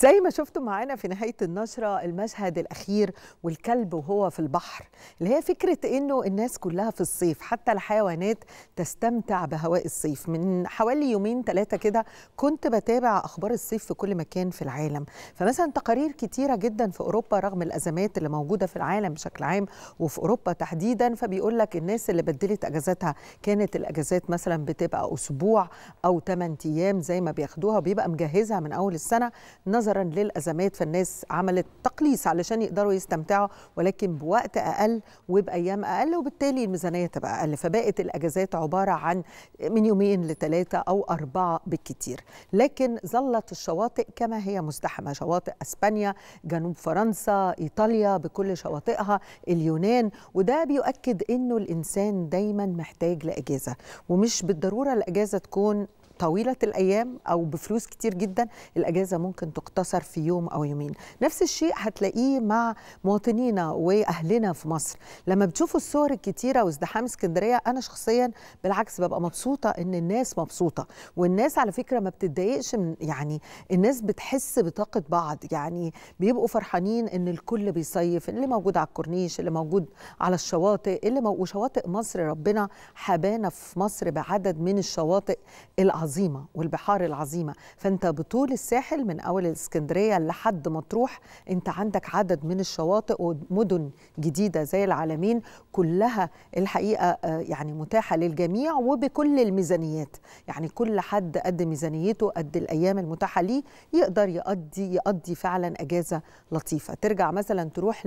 زي ما شفتوا معانا في نهاية النشرة المشهد الأخير والكلب وهو في البحر اللي هي فكرة أنه الناس كلها في الصيف حتى الحيوانات تستمتع بهواء الصيف من حوالي يومين ثلاثة كده كنت بتابع أخبار الصيف في كل مكان في العالم فمثلا تقارير كتيرة جدا في أوروبا رغم الأزمات اللي موجودة في العالم بشكل عام وفي أوروبا تحديدا فبيقول لك الناس اللي بدلت أجازاتها كانت الأجازات مثلا بتبقى أسبوع أو 8 أيام زي ما بياخدوها وبيبقى مجهزها من أول السنة نظر نظرا للازمات فالناس عملت تقليص علشان يقدروا يستمتعوا ولكن بوقت اقل وبايام اقل وبالتالي الميزانيه تبقى اقل فبقت الاجازات عباره عن من يومين لثلاثه او اربعه بالكثير لكن ظلت الشواطئ كما هي مزدحمه شواطئ اسبانيا جنوب فرنسا ايطاليا بكل شواطئها اليونان وده بيؤكد انه الانسان دايما محتاج لاجازه ومش بالضروره الاجازه تكون طويله الايام او بفلوس كتير جدا الاجازه ممكن تقتصر في يوم او يومين نفس الشيء هتلاقيه مع مواطنينا واهلنا في مصر لما بتشوفوا الصور الكتيره وازدحام اسكندريه انا شخصيا بالعكس ببقى مبسوطه ان الناس مبسوطه والناس على فكره ما بتتضايقش من يعني الناس بتحس بطاقه بعض يعني بيبقوا فرحانين ان الكل بيصيف اللي موجود على الكورنيش اللي موجود على الشواطئ اللي مو... وشواطئ مصر ربنا حبانا في مصر بعدد من الشواطئ العظيمه العظيمه والبحار العظيمه فانت بطول الساحل من اول الاسكندريه لحد مطروح انت عندك عدد من الشواطئ ومدن جديده زي العالمين كلها الحقيقه آه، يعني متاحه للجميع وبكل الميزانيات يعني كل حد قد ميزانيته قد الايام المتاحه ليه يقدر يقضي يقضي فعلا اجازه لطيفه ترجع مثلا تروح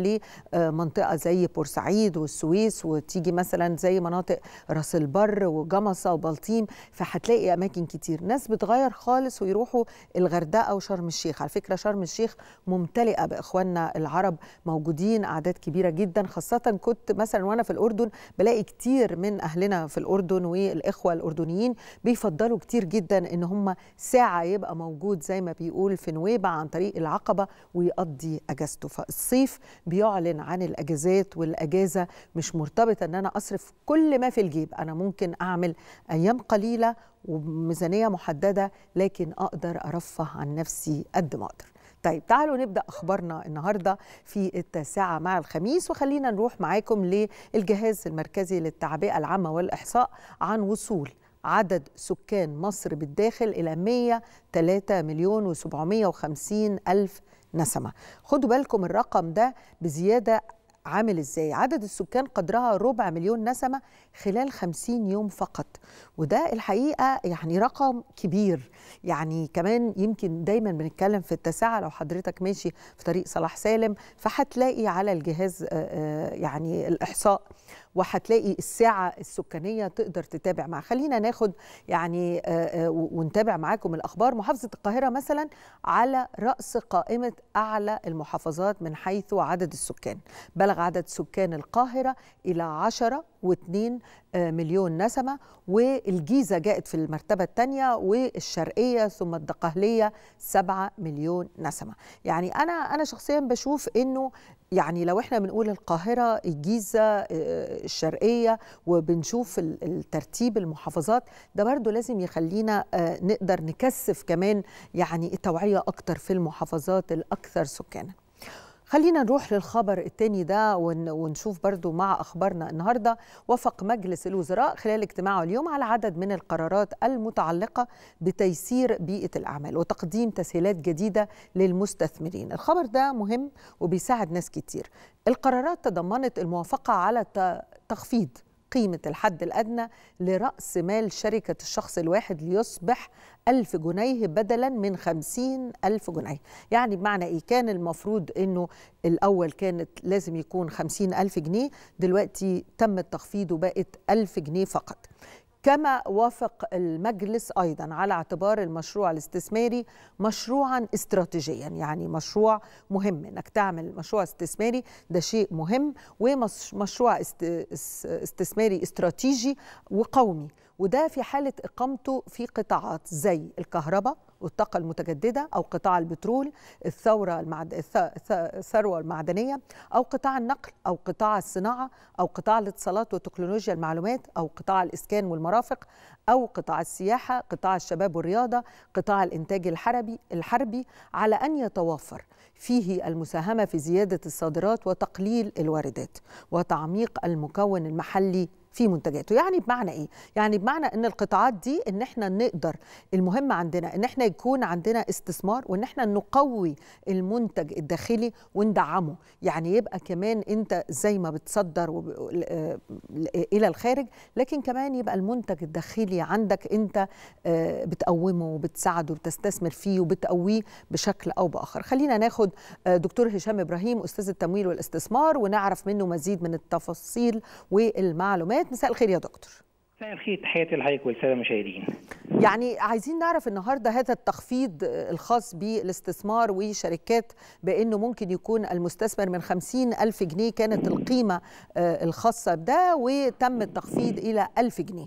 لمنطقه آه، زي بورسعيد والسويس وتيجي مثلا زي مناطق راس البر وجمصه وبلطيم فهتلاقي اماكن كتير ناس بتغير خالص ويروحوا الغردقه وشرم الشيخ على فكره شرم الشيخ ممتلئه باخواننا العرب موجودين اعداد كبيره جدا خاصه كنت مثلا وانا في الاردن بلاقي كتير من اهلنا في الاردن والاخوه الاردنيين بيفضلوا كتير جدا ان هم ساعه يبقى موجود زي ما بيقول في نويبع عن طريق العقبه ويقضي اجازته فالصيف بيعلن عن الاجازات والاجازه مش مرتبطه ان انا اصرف كل ما في الجيب انا ممكن اعمل ايام قليله وميزانيه محدده لكن اقدر ارفه عن نفسي قد ما اقدر طيب تعالوا نبدا اخبارنا النهارده في التاسعه مع الخميس وخلينا نروح معاكم للجهاز المركزي للتعبئه العامه والاحصاء عن وصول عدد سكان مصر بالداخل الى 103 مليون و750 الف نسمه خدوا بالكم الرقم ده بزياده عامل ازاي عدد السكان قدرها ربع مليون نسمة خلال خمسين يوم فقط وده الحقيقة يعني رقم كبير يعني كمان يمكن دايما بنتكلم في التسعة لو حضرتك ماشي في طريق صلاح سالم فهتلاقي على الجهاز آه، آه، يعني الإحصاء وهتلاقي الساعه السكانيه تقدر تتابع مع خلينا ناخد يعني آه، آه، ونتابع معاكم الاخبار محافظه القاهره مثلا على راس قائمه اعلى المحافظات من حيث عدد السكان بلغ عدد سكان القاهره الى 10 و2 آه، مليون نسمة والجيزة جاءت في المرتبة الثانية والشرقية ثم الدقهلية 7 مليون نسمة يعني أنا أنا شخصيا بشوف أنه يعني لو احنا بنقول القاهره الجيزه آه، الشرقيه وبنشوف الترتيب المحافظات ده برضو لازم يخلينا آه، نقدر نكثف كمان يعني التوعيه اكتر في المحافظات الاكثر سكانا خلينا نروح للخبر التاني ده ونشوف برضو مع أخبارنا النهاردة وافق مجلس الوزراء خلال اجتماعه اليوم على عدد من القرارات المتعلقة بتيسير بيئة الأعمال وتقديم تسهيلات جديدة للمستثمرين الخبر ده مهم وبيساعد ناس كتير القرارات تضمنت الموافقة على تخفيض قيمة الحد الأدنى لرأس مال شركة الشخص الواحد ليصبح ألف جنيه بدلا من خمسين ألف جنيه يعني بمعنى إيه كان المفروض أنه الأول كانت لازم يكون خمسين ألف جنيه دلوقتي تم التخفيض وبقت ألف جنيه فقط كما وافق المجلس ايضا على اعتبار المشروع الاستثماري مشروعا استراتيجيا يعني مشروع مهم انك تعمل مشروع استثماري ده شيء مهم ومشروع استثماري استراتيجي وقومي وده في حاله اقامته في قطاعات زي الكهرباء والطاقة المتجددة أو قطاع البترول الثورة المعد... الثروة المعدنية أو قطاع النقل أو قطاع الصناعة أو قطاع الاتصالات وتكنولوجيا المعلومات أو قطاع الإسكان والمرافق أو قطاع السياحة قطاع الشباب والرياضة قطاع الإنتاج الحربي الحربي على أن يتوافر فيه المساهمة في زيادة الصادرات وتقليل الواردات وتعميق المكون المحلي في منتجاته يعني بمعنى ايه يعني بمعنى ان القطاعات دي ان احنا نقدر المهم عندنا ان احنا يكون عندنا استثمار وان احنا نقوي المنتج الداخلي وندعمه يعني يبقى كمان انت زي ما بتصدر آه، الى الخارج لكن كمان يبقى المنتج الداخلي عندك انت آه، بتقومه وبتساعده وبتستثمر فيه وبتقويه بشكل او باخر خلينا ناخد آه، دكتور هشام ابراهيم استاذ التمويل والاستثمار ونعرف منه مزيد من التفاصيل والمعلومات مساء الخير يا دكتور مساء الخير تحياتي لحضرتك والساده المشاهدين يعني عايزين نعرف النهارده هذا التخفيض الخاص بالاستثمار وشركات بانه ممكن يكون المستثمر من 50 ألف جنيه كانت القيمه آه، الخاصه بده وتم التخفيض الى 1000 جنيه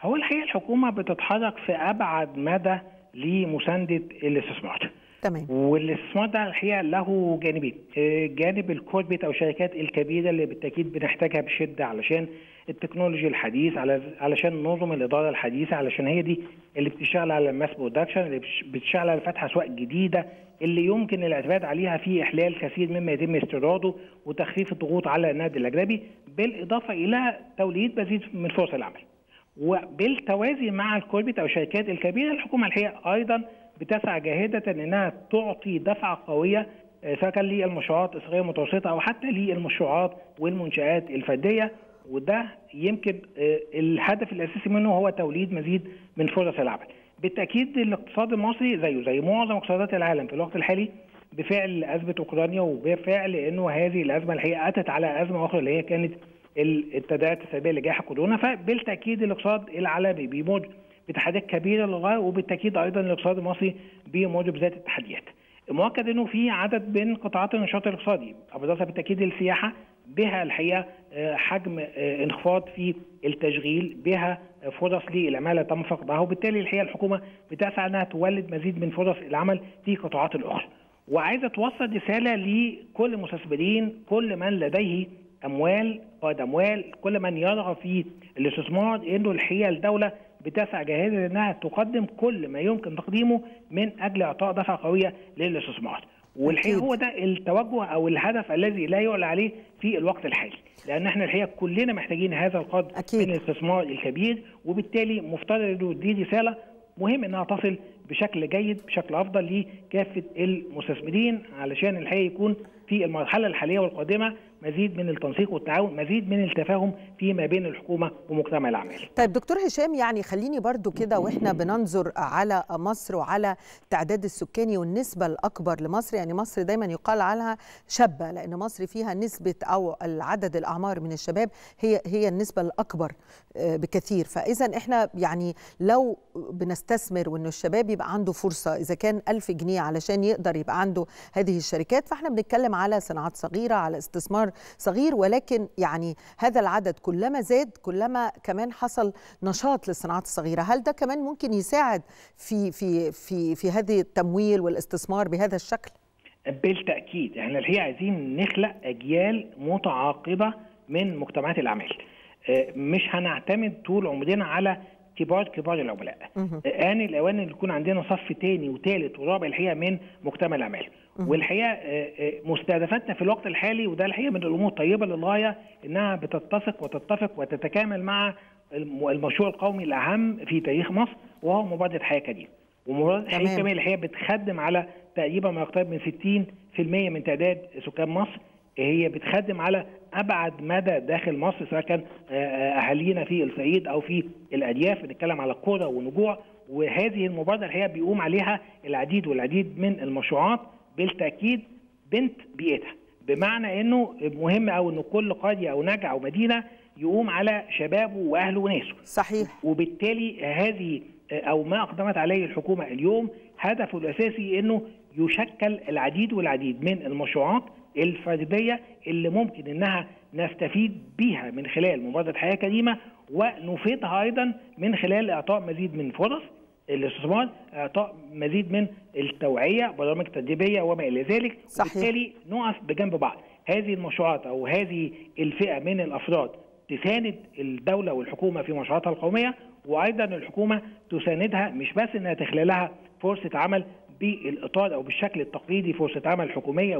هو الحقيقه الحكومه بتتحرك في ابعد مدى لمسانده الاستثمار تمام والاستثمار ده الحقيقه له جانبين آه، جانب الكوربيت او الشركات الكبيره اللي بالتاكيد بنحتاجها بشده علشان التكنولوجي الحديث على علشان نظم الاداره الحديثه علشان هي دي اللي بتشتغل على الماس برودكشن اللي بتشتغل على فتح اسواق جديده اللي يمكن الاعتماد عليها في احلال كثير مما يتم استيراده وتخفيف الضغوط على النادي الاجنبي بالاضافه الى توليد مزيد من فرص العمل. وبالتوازي مع الكوربت او الشركات الكبيره الحكومه الحقيقه ايضا بتسعى جاهده انها تعطي دفعه قويه آه، سواء كان للمشروعات الصغيره المتوسطه او حتى للمشروعات والمنشات الفرديه وده يمكن آه، الهدف الاساسي منه هو توليد مزيد من فرص العمل. بالتاكيد الاقتصاد المصري زيه زي معظم اقتصادات العالم في الوقت الحالي بفعل ازمه اوكرانيا وبفعل انه هذه الازمه الحقيقه اتت على ازمه اخرى اللي هي كانت التداعيات السلبيه لجائحه كورونا فبالتاكيد الاقتصاد العالمي بيمر بتحديات كبيره للغايه وبالتاكيد ايضا الاقتصاد المصري بيمر بذات التحديات. مؤكد انه في عدد من قطاعات النشاط الاقتصادي بالتاكيد السياحه بها الحقيقه آه، حجم آه، انخفاض في التشغيل بها آه، فرص للعماله تم فقدها وبالتالي الحقيقه الحكومه بتسعى انها تولد مزيد من فرص العمل في قطاعات الاخرى وعايزه توصل رساله لكل المستثمرين كل من لديه اموال قائد اموال كل من يرغب في الاستثمار انه الحقيقه الدوله بتسعى جاهزه انها تقدم كل ما يمكن تقديمه من اجل اعطاء دفعه قويه للاستثمار والحقيقه هو ده التوجه او الهدف الذي لا يعلى عليه في الوقت الحالي لان احنا الحقيقه كلنا محتاجين هذا القدر أكيد. من الاستثمار الكبير وبالتالي مفترض دي رساله مهم انها تصل بشكل جيد بشكل افضل لكافه المستثمرين علشان الحقيقه يكون في المرحله الحاليه والقادمه مزيد من التنسيق والتعاون مزيد من التفاهم فيما بين الحكومه ومجتمع الاعمال طيب دكتور هشام يعني خليني برضو كده واحنا بننظر على مصر وعلى التعداد السكاني والنسبه الاكبر لمصر يعني مصر دايما يقال عنها شابه لان مصر فيها نسبه او العدد الاعمار من الشباب هي هي النسبه الاكبر آه، بكثير فاذا احنا يعني لو بنستثمر وان الشباب يبقى عنده فرصه اذا كان ألف جنيه علشان يقدر يبقى عنده هذه الشركات فاحنا بنتكلم على صناعات صغيره على استثمار صغير ولكن يعني هذا العدد كلما زاد كلما كمان حصل نشاط للصناعات الصغيره هل ده كمان ممكن يساعد في في في في هذه التمويل والاستثمار بهذا الشكل بالتاكيد احنا الحقيقه عايزين نخلق اجيال متعاقبه من مجتمعات الاعمال مش هنعتمد طول عمرنا على كبار كبار العملاء آن الأوان أن يكون عندنا صف تاني وتالت ورابع الحقيقة من مجتمع الأعمال والحقيقة آه، آه، مستهدفاتنا في الوقت الحالي وده الحقيقة من الأمور الطيبة للغاية أنها بتتسق وتتفق وتتكامل مع المشروع القومي الأهم في تاريخ مصر وهو مبادرة حياة كريم ومبادرة حياة كريم الحقيقة بتخدم على تقريبا ما يقترب من 60% من تعداد سكان مصر هي بتخدم على ابعد مدى داخل مصر سواء كان آه، آه، اهالينا في الصعيد او في الارياف بنتكلم على قرى ونجوع وهذه المبادره هي بيقوم عليها العديد والعديد من المشروعات بالتاكيد بنت بيئتها بمعنى انه مهم او ان كل قريه او نجع او مدينه يقوم على شبابه واهله وناسه صحيح وبالتالي هذه آه، او ما اقدمت عليه الحكومه اليوم هدفه الاساسي انه يشكل العديد والعديد من المشروعات الفرديه اللي ممكن انها نستفيد بيها من خلال مبادره حياه كريمه ونفيدها ايضا من خلال اعطاء مزيد من فرص الاستثمار اعطاء مزيد من التوعيه برامج تدريبيه وما الى ذلك وبالتالي نقف بجنب بعض هذه المشروعات او هذه الفئه من الافراد تساند الدوله والحكومه في مشروعاتها القوميه وايضا الحكومه تساندها مش بس انها تخلالها فرصه عمل بالاطار او بالشكل التقليدي فرصه عمل حكوميه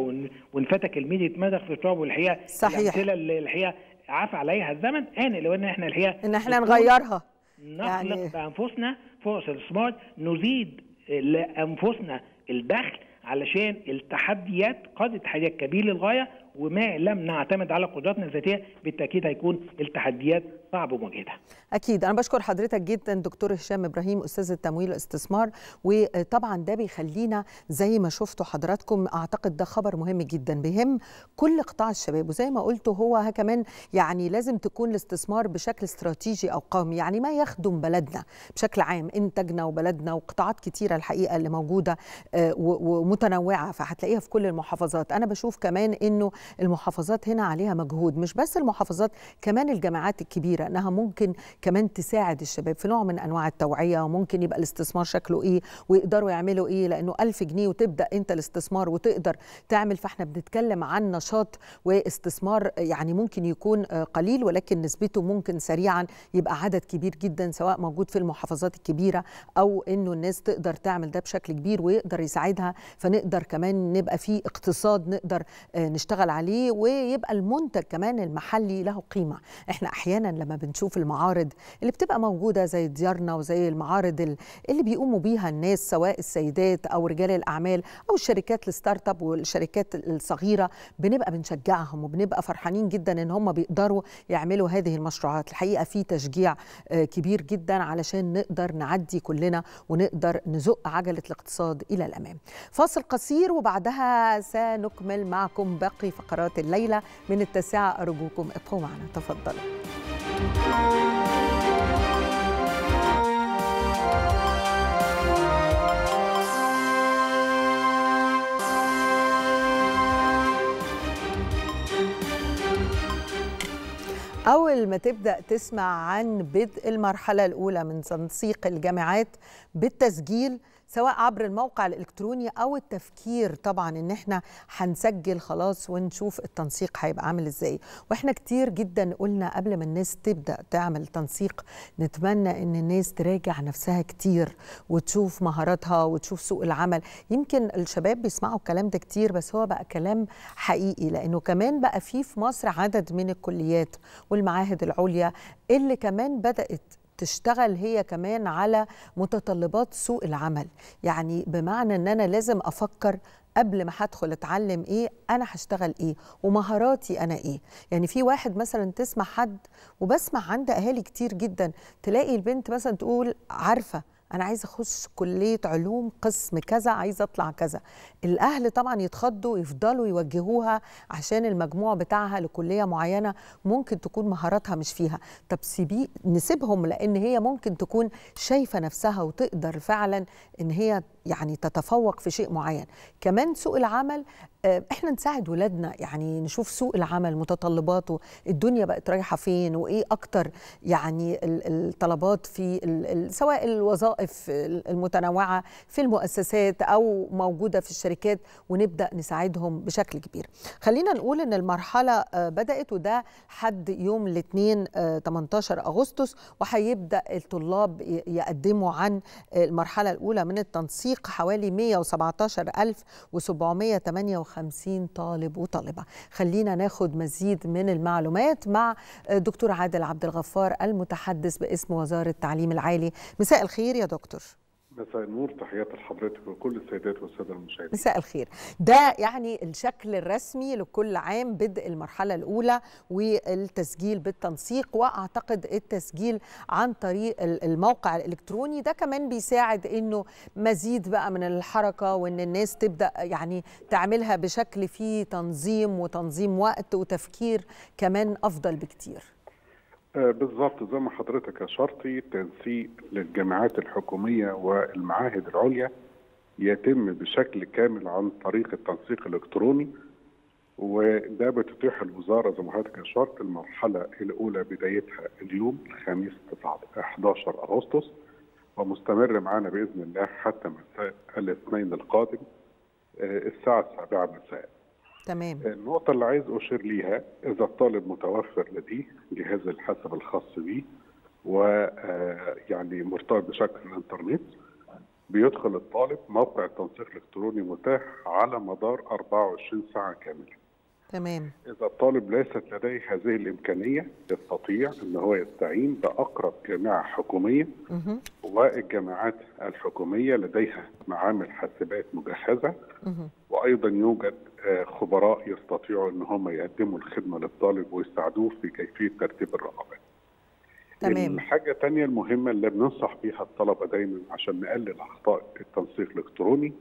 وانفتك الميديا اتمدخ في التراب والحقيقه صحيح اللي الحقيقه عفى عليها الزمن ان لو ان احنا الحقيقه ان احنا نغيرها نخلق يعني... بانفسنا فرص الاستثمار نزيد لانفسنا الدخل علشان التحديات قد تحديات كبيره للغايه وما لم نعتمد على قدراتنا الذاتيه بالتاكيد هيكون التحديات صعب ومجهده. اكيد انا بشكر حضرتك جدا دكتور هشام ابراهيم استاذ التمويل والاستثمار وطبعا ده بيخلينا زي ما شفتوا حضراتكم اعتقد ده خبر مهم جدا بيهم كل قطاع الشباب وزي ما قلت هو كمان يعني لازم تكون الاستثمار بشكل استراتيجي او قومي يعني ما يخدم بلدنا بشكل عام انتاجنا وبلدنا وقطاعات كتيره الحقيقه اللي موجوده آه، ومتنوعه فهتلاقيها في كل المحافظات انا بشوف كمان انه المحافظات هنا عليها مجهود مش بس المحافظات كمان الجامعات الكبيره كبيره انها ممكن كمان تساعد الشباب في نوع من انواع التوعيه وممكن يبقى الاستثمار شكله ايه ويقدروا يعملوا ايه لانه 1000 جنيه وتبدا انت الاستثمار وتقدر تعمل فاحنا بنتكلم عن نشاط واستثمار يعني ممكن يكون قليل ولكن نسبته ممكن سريعا يبقى عدد كبير جدا سواء موجود في المحافظات الكبيره او انه الناس تقدر تعمل ده بشكل كبير ويقدر يساعدها فنقدر كمان نبقى في اقتصاد نقدر نشتغل عليه ويبقى المنتج كمان المحلي له قيمه احنا احيانا لما لما بنشوف المعارض اللي بتبقى موجوده زي ديارنا وزي المعارض اللي بيقوموا بيها الناس سواء السيدات او رجال الاعمال او الشركات الستارت اب والشركات الصغيره بنبقى بنشجعهم وبنبقى فرحانين جدا ان هم بيقدروا يعملوا هذه المشروعات الحقيقه في تشجيع آه، كبير جدا علشان نقدر نعدي كلنا ونقدر نزق عجله الاقتصاد الى الامام فاصل قصير وبعدها سنكمل معكم باقي فقرات الليله من التاسعه ارجوكم ابقوا معنا تفضلوا أول ما تبدأ تسمع عن بدء المرحلة الأولى من تنسيق الجامعات بالتسجيل سواء عبر الموقع الالكتروني او التفكير طبعا ان احنا هنسجل خلاص ونشوف التنسيق هيبقى عامل ازاي واحنا كتير جدا قلنا قبل ما الناس تبدا تعمل تنسيق نتمنى ان الناس تراجع نفسها كتير وتشوف مهاراتها وتشوف سوق العمل يمكن الشباب بيسمعوا الكلام ده كتير بس هو بقى كلام حقيقي لانه كمان بقى في في مصر عدد من الكليات والمعاهد العليا اللي كمان بدات تشتغل هي كمان على متطلبات سوق العمل يعني بمعنى ان انا لازم افكر قبل ما هدخل اتعلم ايه انا هشتغل ايه ومهاراتي انا ايه يعني في واحد مثلا تسمع حد وبسمع عند اهالي كتير جدا تلاقي البنت مثلا تقول عارفه انا عايزه اخش كليه علوم قسم كذا عايزه اطلع كذا الاهل طبعا يتخضوا يفضلوا يوجهوها عشان المجموع بتاعها لكليه معينه ممكن تكون مهاراتها مش فيها طب سيبي نسيبهم لان هي ممكن تكون شايفه نفسها وتقدر فعلا ان هي يعني تتفوق في شيء معين كمان سوق العمل آه، احنا نساعد ولادنا يعني نشوف سوق العمل متطلباته الدنيا بقت رايحه فين وايه اكتر يعني الطلبات في سواء الوظائف المتنوعه في المؤسسات او موجوده في الشركات ونبدا نساعدهم بشكل كبير خلينا نقول ان المرحله آه، بدات وده حد يوم الاثنين 18 آه، اغسطس وهيبدا الطلاب يقدموا عن المرحله الاولى من التنسيق حوالي 117 150 طالب وطالبة خلينا ناخد مزيد من المعلومات مع دكتور عادل عبد الغفار المتحدث باسم وزارة التعليم العالي مساء الخير يا دكتور مساء النور تحياتي لحضرتك وكل السيدات والساده المشاهدين مساء الخير ده يعني الشكل الرسمي لكل عام بدء المرحله الاولى والتسجيل بالتنسيق واعتقد التسجيل عن طريق الموقع الالكتروني ده كمان بيساعد انه مزيد بقى من الحركه وان الناس تبدا يعني تعملها بشكل فيه تنظيم وتنظيم وقت وتفكير كمان افضل بكتير آه، بالضبط زي ما حضرتك شرطي تنسيق للجامعات الحكوميه والمعاهد العليا يتم بشكل كامل عن طريق التنسيق الالكتروني وده بتتيح الوزاره زي ما حضرتك اشرت المرحله الاولى بدايتها اليوم الخميس 11 اغسطس ومستمر معانا باذن الله حتى مساء الاثنين القادم آه، الساعه 7 مساء. تمام النقطة اللي عايز أشير ليها إذا الطالب متوفر لديه جهاز الحاسب الخاص به ويعني آه، مرتبط بشكل الإنترنت بيدخل الطالب موقع التنسيق الإلكتروني متاح على مدار 24 ساعة كاملة تمام اذا الطالب ليست لديه هذه الامكانيه يستطيع ان هو يستعين باقرب جامعه حكوميه مه. والجامعات الحكوميه لديها معامل حاسبات مجهزه مه. وايضا يوجد آه، خبراء يستطيعوا ان هم يقدموا الخدمه للطالب ويساعدوه في كيفيه ترتيب الرغبات تمام الحاجة الثانية المهمة اللي بننصح بيها الطلبة دايما عشان نقلل أخطاء التنسيق الإلكتروني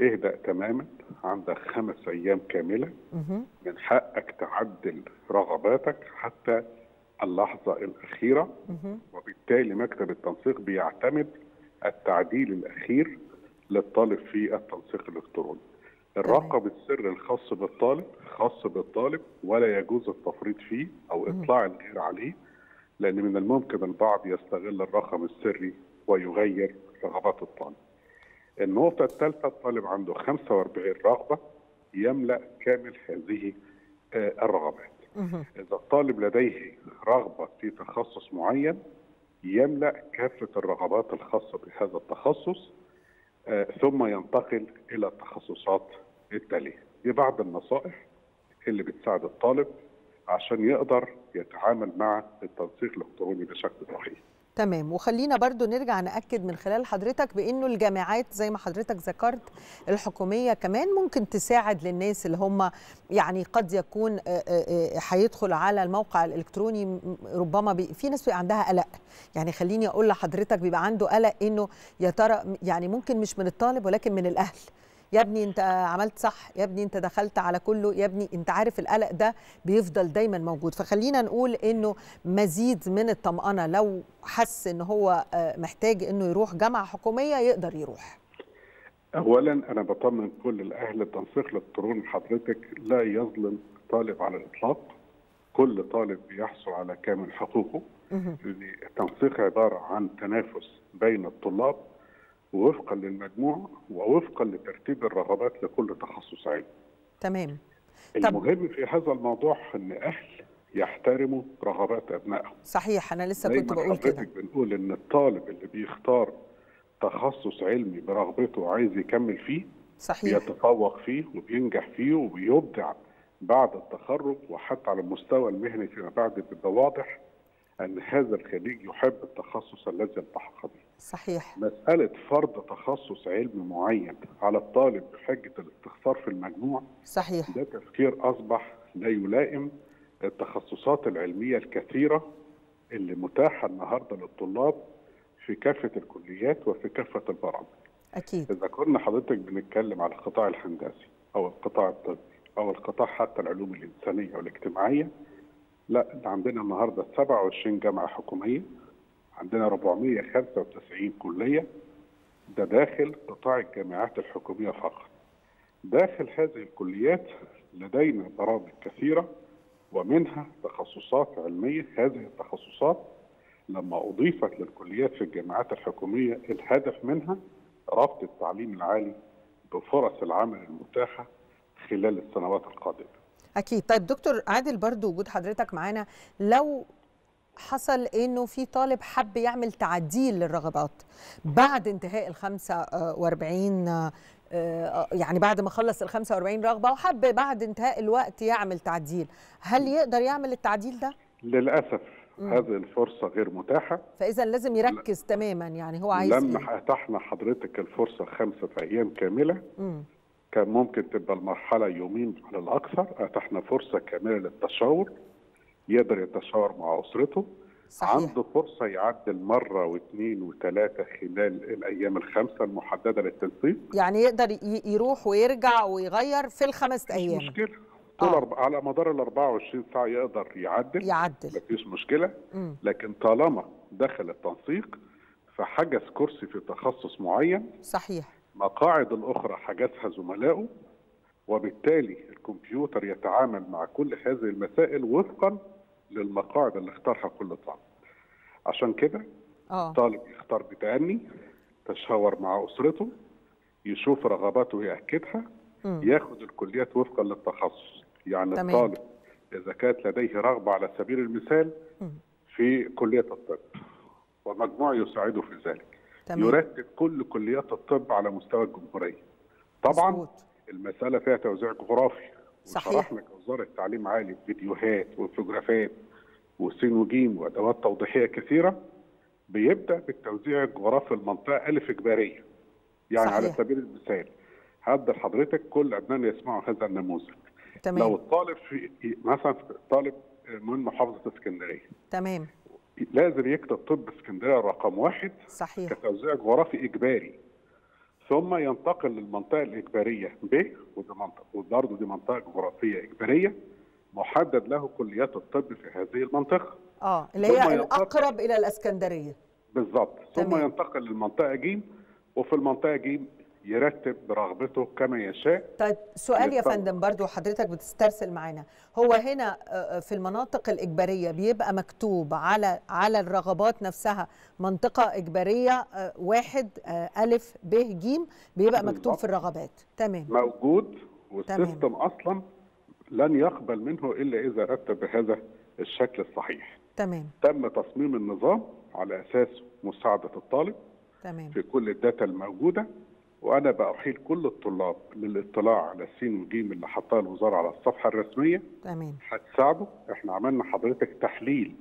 اهدأ تماما عندك خمس أيام كاملة من حقك تعدل رغباتك حتى اللحظة الأخيرة وبالتالي مكتب التنسيق بيعتمد التعديل الأخير للطالب في التنسيق الإلكتروني الرقم السر الخاص بالطالب خاص بالطالب ولا يجوز التفريط فيه أو إطلاع الغير عليه لأن من الممكن البعض يستغل الرقم السري ويغير رغبات الطالب النقطة الثالثة الطالب عنده 45 رغبة يملأ كامل هذه آه، الرغبات إذا الطالب لديه رغبة في تخصص معين يملأ كافة الرغبات الخاصة بهذا التخصص آه، ثم ينتقل إلى التخصصات التالية دي بعض النصائح اللي بتساعد الطالب عشان يقدر يتعامل مع التنسيق الإلكتروني بشكل صحيح تمام وخلينا برضو نرجع نأكد من خلال حضرتك بأنه الجامعات زي ما حضرتك ذكرت الحكومية كمان ممكن تساعد للناس اللي هم يعني قد يكون آه، آه، آه، هيدخل على الموقع الإلكتروني ربما بي في ناس بيبقى عندها قلق يعني خليني أقول لحضرتك بيبقى عنده قلق أنه يا ترى يعني ممكن مش من الطالب ولكن من الأهل يا ابني انت عملت صح يا ابني انت دخلت على كله يا ابني انت عارف القلق ده بيفضل دايما موجود فخلينا نقول انه مزيد من الطمأنة لو حس ان هو آه، محتاج انه يروح جامعة حكومية يقدر يروح اولا انا بطمن كل الاهل التنسيق الالكتروني حضرتك لا يظلم طالب على الاطلاق كل طالب بيحصل على كامل حقوقه يعني التنسيق عباره عن تنافس بين الطلاب ووفقا للمجموع ووفقا لترتيب الرغبات لكل تخصص علمي. تمام. المهم في هذا الموضوع ان اهل يحترموا رغبات ابنائهم. صحيح انا لسه كنت بقول كده. بنقول ان الطالب اللي بيختار تخصص علمي برغبته وعايز يكمل فيه صحيح بيتفوق فيه وبينجح فيه وبيبدع بعد التخرج وحتى على المستوى المهني فيما بعد بيبقى واضح ان هذا الخريج يحب التخصص الذي التحق به. صحيح مسألة فرض تخصص علمي معين على الطالب بحجة الاستخسار في المجموع صحيح ده تفكير أصبح لا يلائم التخصصات العلمية الكثيرة اللي متاحة النهاردة للطلاب في كافة الكليات وفي كافة البرامج أكيد إذا كنا حضرتك بنتكلم على القطاع الهندسي أو القطاع الطبي أو القطاع حتى العلوم الإنسانية والاجتماعية لا عندنا النهاردة 27 جامعة حكومية عندنا 495 كلية ده داخل قطاع الجامعات الحكومية فقط داخل هذه الكليات لدينا برامج كثيرة ومنها تخصصات علمية هذه التخصصات لما أضيفت للكليات في الجامعات الحكومية الهدف منها ربط التعليم العالي بفرص العمل المتاحة خلال السنوات القادمة أكيد طيب دكتور عادل برضو وجود حضرتك معانا لو حصل انه في طالب حب يعمل تعديل للرغبات بعد انتهاء ال 45 آه، يعني بعد ما خلص ال 45 رغبه وحب بعد انتهاء الوقت يعمل تعديل هل يقدر يعمل التعديل ده للاسف هذه الفرصه غير متاحه فاذا لازم يركز تماما يعني هو عايز لما إيه؟ اتحنا حضرتك الفرصه خمسه ايام كامله مم. كان ممكن تبقى المرحله يومين على الاكثر اتحنا فرصه كامله للتشاور يقدر يتشاور مع اسرته صحيح. عنده فرصه يعدل مره واثنين وثلاثه خلال الايام الخمسه المحدده للتنسيق يعني يقدر يروح ويرجع ويغير في الخمس ايام مش مشكله آه. طول آه. على مدار ال 24 ساعه يقدر يعدل يعدل مفيش مشكله م. لكن طالما دخل التنسيق فحجز كرسي في تخصص معين صحيح مقاعد الاخرى حجزها زملائه وبالتالي الكمبيوتر يتعامل مع كل هذه المسائل وفقا للمقاعد اللي اختارها كل طالب عشان كده أوه. طالب يختار بتأني تشاور مع أسرته يشوف رغباته يأكدها م. ياخد الكليات وفقا للتخصص يعني تمام. الطالب إذا كانت لديه رغبة على سبيل المثال في كلية الطب ومجموع يساعده في ذلك تمام. يرتب كل كليات الطب على مستوى الجمهورية طبعا مزبوط. المسألة فيها توزيع جغرافي صحيح وشرحنا جوزره تعليم عالي فيديوهات وانفوجرافات وسين وجيم وادوات توضيحيه كثيره بيبدا بالتوزيع الجغرافي المنطقه الف اجباريه يعني صحيح. على سبيل المثال هبدا لحضرتك كل ابنائنا يسمعوا هذا النموذج تمام. لو الطالب في مثلا طالب من محافظه اسكندريه تمام لازم يكتب طب اسكندريه رقم واحد صحيح كتوزيع جغرافي اجباري ثم ينتقل للمنطقه الاجباريه ب ودي منطقه وبرضه دي منطقه جغرافيه اجباريه محدد له كليات الطب في هذه المنطقه. اه اللي هي الاقرب الى الاسكندريه. بالظبط ثم ينتقل للمنطقه ج وفي المنطقه ج يرتب برغبته كما يشاء طيب سؤال يا فندم برضو حضرتك بتسترسل معانا هو هنا آه، آه، في المناطق الإجبارية بيبقى مكتوب على على الرغبات نفسها منطقة إجبارية آه، واحد ألف ب ج بيبقى مكتوب في الرغبات تمام موجود والسيستم أصلا لن يقبل منه إلا إذا رتب بهذا الشكل الصحيح تمام تم تصميم النظام على أساس مساعدة الطالب تمام في كل الداتا الموجودة وانا بأحيل كل الطلاب للاطلاع على السين والجيم اللي حطها الوزاره على الصفحه الرسميه تمام هتساعده احنا عملنا حضرتك تحليل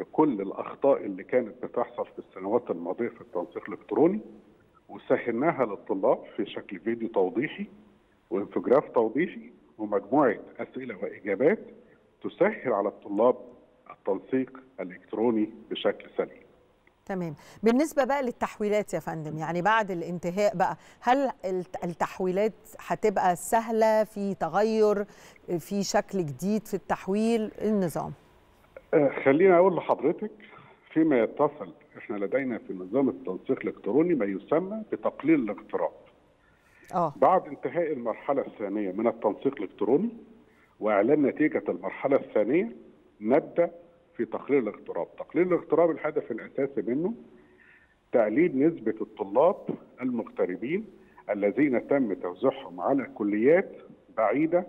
لكل الاخطاء اللي كانت بتحصل في السنوات الماضيه في التنسيق الالكتروني وسهلناها للطلاب في شكل فيديو توضيحي وانفجراف توضيحي ومجموعه اسئله واجابات تسهل على الطلاب التنسيق الالكتروني بشكل سليم تمام بالنسبه بقى للتحويلات يا فندم يعني بعد الانتهاء بقى هل التحويلات هتبقى سهله في تغير في شكل جديد في التحويل النظام آه، خليني اقول لحضرتك فيما يتصل احنا لدينا في نظام التنسيق الالكتروني ما يسمى بتقليل الاقتراب أوه. بعد انتهاء المرحله الثانيه من التنسيق الالكتروني واعلان نتيجه المرحله الثانيه نبدا في تقليل الاغتراب تقليل الاغتراب الهدف الأساسي منه تقليل نسبة الطلاب المغتربين الذين تم توزيعهم على كليات بعيدة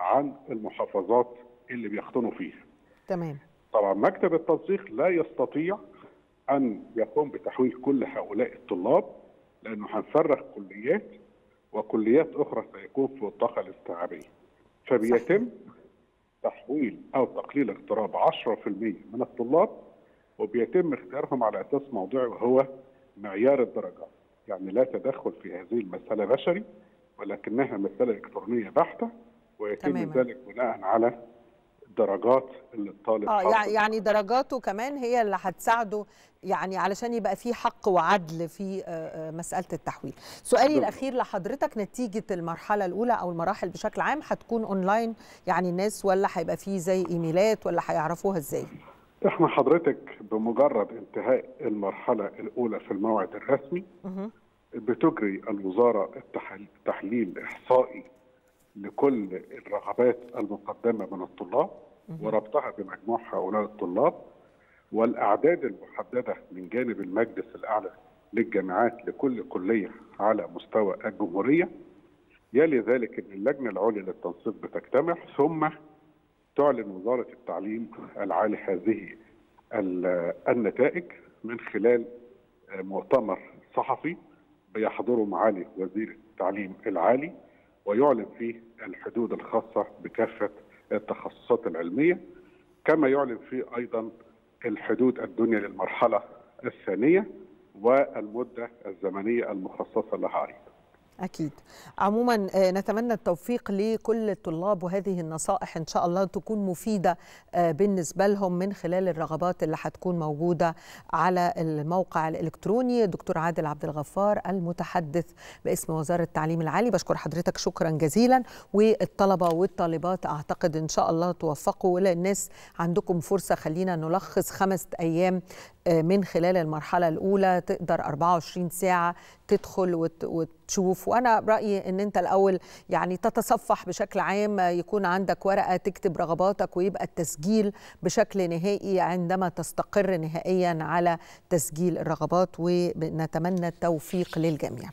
عن المحافظات اللي بيختنوا فيها تمام طبعا مكتب التصديق لا يستطيع أن يقوم بتحويل كل هؤلاء الطلاب لأنه هنفرغ كليات وكليات أخرى سيكون في الطاقة الاستيعابية فبيتم تحويل او تقليل اقتراب 10% من الطلاب وبيتم اختيارهم على اساس موضوعي وهو معيار الدرجات يعني لا تدخل في هذه المساله بشري ولكنها مساله الكترونيه بحته ويتم تماما. ذلك بناء على درجات اللي الطالب اه يعني يعني درجاته كمان هي اللي هتساعده يعني علشان يبقى في حق وعدل في آه، آه، مساله التحويل. سؤالي دلوقتي. الاخير لحضرتك نتيجه المرحله الاولى او المراحل بشكل عام هتكون اونلاين يعني الناس ولا هيبقى في زي ايميلات ولا هيعرفوها ازاي؟ احنا حضرتك بمجرد انتهاء المرحله الاولى في الموعد الرسمي بتجري الوزاره التحليل احصائي لكل الرغبات المقدمه من الطلاب وربطها بمجموع هؤلاء الطلاب والاعداد المحدده من جانب المجلس الاعلى للجامعات لكل كليه على مستوى الجمهوريه يلي ذلك ان اللجنه العليا للتنسيق بتجتمع ثم تعلن وزاره التعليم العالي هذه النتائج من خلال آه، مؤتمر صحفي بيحضره معالي وزير التعليم العالي ويعلن فيه الحدود الخاصة بكافة التخصصات العلمية كما يعلن فيه أيضا الحدود الدنيا للمرحلة الثانية والمدة الزمنية المخصصة لها أيضا أكيد عموما آه، نتمنى التوفيق لكل الطلاب وهذه النصائح إن شاء الله تكون مفيدة آه، بالنسبة لهم من خلال الرغبات اللي هتكون موجودة على الموقع الإلكتروني دكتور عادل عبد الغفار المتحدث باسم وزارة التعليم العالي بشكر حضرتك شكرا جزيلا والطلبة والطالبات أعتقد إن شاء الله توفقوا الناس عندكم فرصة خلينا نلخص خمسة أيام من خلال المرحلة الأولى تقدر 24 ساعة تدخل وتشوف وأنا رأيي أن أنت الأول يعني تتصفح بشكل عام يكون عندك ورقة تكتب رغباتك ويبقى التسجيل بشكل نهائي عندما تستقر نهائيا على تسجيل الرغبات ونتمنى التوفيق للجميع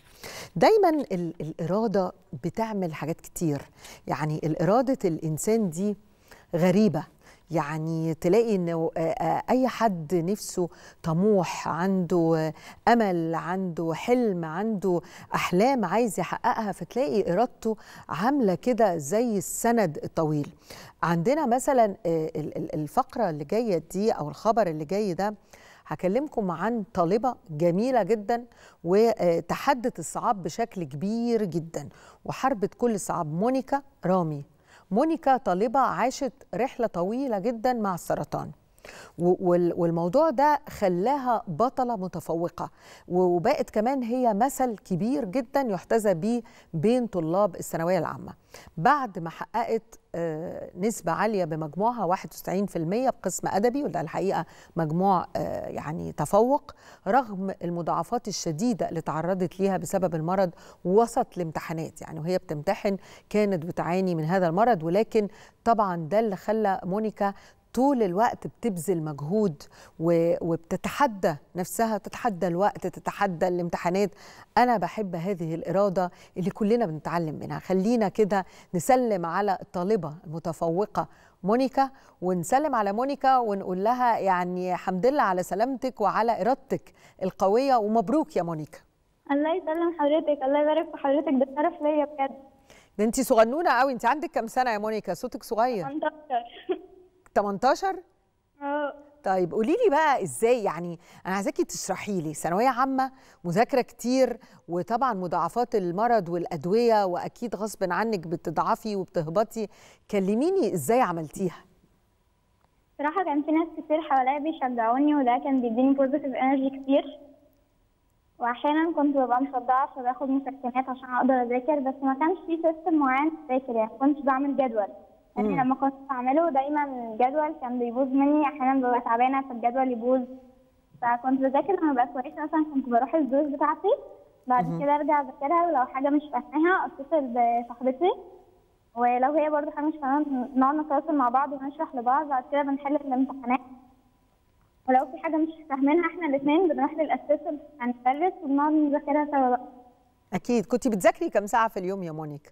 دايما الإرادة بتعمل حاجات كتير يعني الإرادة الإنسان دي غريبة يعني تلاقي انه آه، آه، اي حد نفسه طموح عنده امل عنده حلم عنده احلام عايز يحققها فتلاقي ارادته عامله كده زي السند الطويل عندنا مثلا آه، الفقره اللي جايه دي او الخبر اللي جاي ده هكلمكم عن طالبه جميله جدا وتحدت الصعاب بشكل كبير جدا وحاربت كل الصعاب مونيكا رامي مونيكا طالبة عاشت رحلة طويلة جدا مع السرطان والموضوع ده خلاها بطلة متفوقة وبقت كمان هي مثل كبير جدا يحتذى به بين طلاب الثانوية العامة بعد ما حققت آه، نسبة عالية بمجموعها 91% بقسم أدبي وده الحقيقة مجموع آه، يعني تفوق رغم المضاعفات الشديدة اللي تعرضت ليها بسبب المرض وسط الامتحانات يعني وهي بتمتحن كانت بتعاني من هذا المرض ولكن طبعا ده اللي خلى مونيكا طول الوقت بتبذل مجهود وبتتحدى نفسها تتحدى الوقت تتحدى الامتحانات انا بحب هذه الاراده اللي كلنا بنتعلم منها خلينا كده نسلم على الطالبه المتفوقه مونيكا ونسلم على مونيكا ونقول لها يعني حمد لله على سلامتك وعلى ارادتك القويه ومبروك يا مونيكا الله يسلم حضرتك الله يبارك في حضرتك ده شرف ليا بجد ده انت صغنونه قوي انت عندك كام سنه يا مونيكا صوتك صغير 18 18 اه طيب قولي لي بقى ازاي يعني انا عايزاكي تشرحي لي ثانويه عامه مذاكره كتير وطبعا مضاعفات المرض والادويه واكيد غصب عنك بتضعفي وبتهبطي كلميني ازاي عملتيها صراحه كان في ناس كتير حواليا بيشجعوني وده كان بيديني بوزيتيف انرجي كتير واحيانا كنت ببقى مصدعه فباخد مسكنات عشان اقدر اذاكر بس ما كانش في سيستم معين تذاكر يعني كنت بعمل جدول يعني لما كنت بعمله دايما الجدول كان بيبوظ مني احيانا ببقى تعبانه فالجدول يبوظ فكنت بذاكر لما ببقى كويسه مثلا كنت بروح الدروس بتاعتي بعد كده ارجع اذاكرها ولو حاجه مش فاهماها اتصل بصاحبتي ولو هي برضه حاجه مش فاهمه نقعد نتواصل مع بعض ونشرح لبعض بعد كده بنحل الامتحانات ولو في حاجه مش فاهمينها احنا الاثنين بنروح للاساس هنفلس وبنقعد نذاكرها سوا بقى اكيد كنت بتذاكري كام ساعه في اليوم يا مونيكا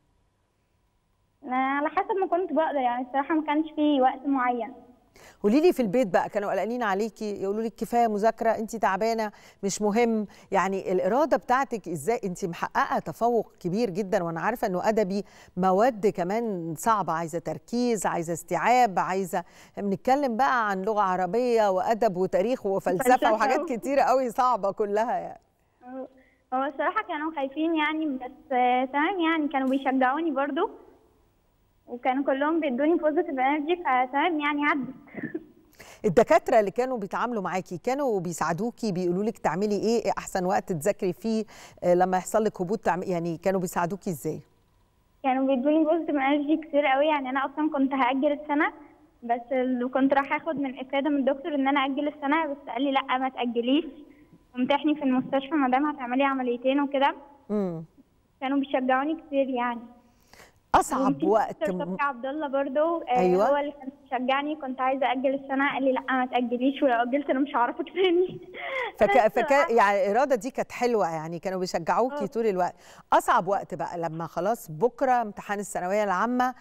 على حسب ما كنت بقدر يعني الصراحه ما كانش في وقت معين قولي لي في البيت بقى كانوا قلقانين عليكي يقولوا لك كفايه مذاكره انت تعبانه مش مهم يعني الاراده بتاعتك ازاي انت محققه تفوق كبير جدا وانا عارفه انه ادبي مواد كمان صعبه عايزه تركيز عايزه استيعاب عايزه بنتكلم بقى عن لغه عربيه وادب وتاريخ وفلسفه وحاجات كتيرة قوي صعبه كلها يعني هو الصراحه كانوا خايفين يعني بس آه، تمام يعني كانوا بيشجعوني برضو وكانوا كلهم بيدوني بوزيتيف انرجي فتمام يعني عدت الدكاتره اللي كانوا بيتعاملوا معاكي كانوا بيساعدوكي بيقولوا لك تعملي ايه, إيه احسن وقت تذاكري فيه آه، لما يحصل لك هبوط يعني كانوا بيساعدوكي ازاي كانوا بيدوني بوزيتيف انرجي كتير قوي يعني انا اصلا كنت هاجل السنه بس كنت راح اخد من افاده من الدكتور ان انا اجل السنه بس قال لي لا ما تاجليش امتحني في المستشفى ما دام هتعملي عمليتين وكده كانوا بيشجعوني كتير يعني اصعب وقت م... عبد الله برضو آه، أيوة. هو اللي كان شجعني كنت عايزه اجل السنه قال لي لا ما تاجليش ولو اجلت انا مش هعرفك تاني فك... آه. فك... يعني الاراده دي كانت حلوه يعني كانوا بيشجعوكي آه. طول الوقت اصعب وقت بقى لما خلاص بكره امتحان الثانويه العامه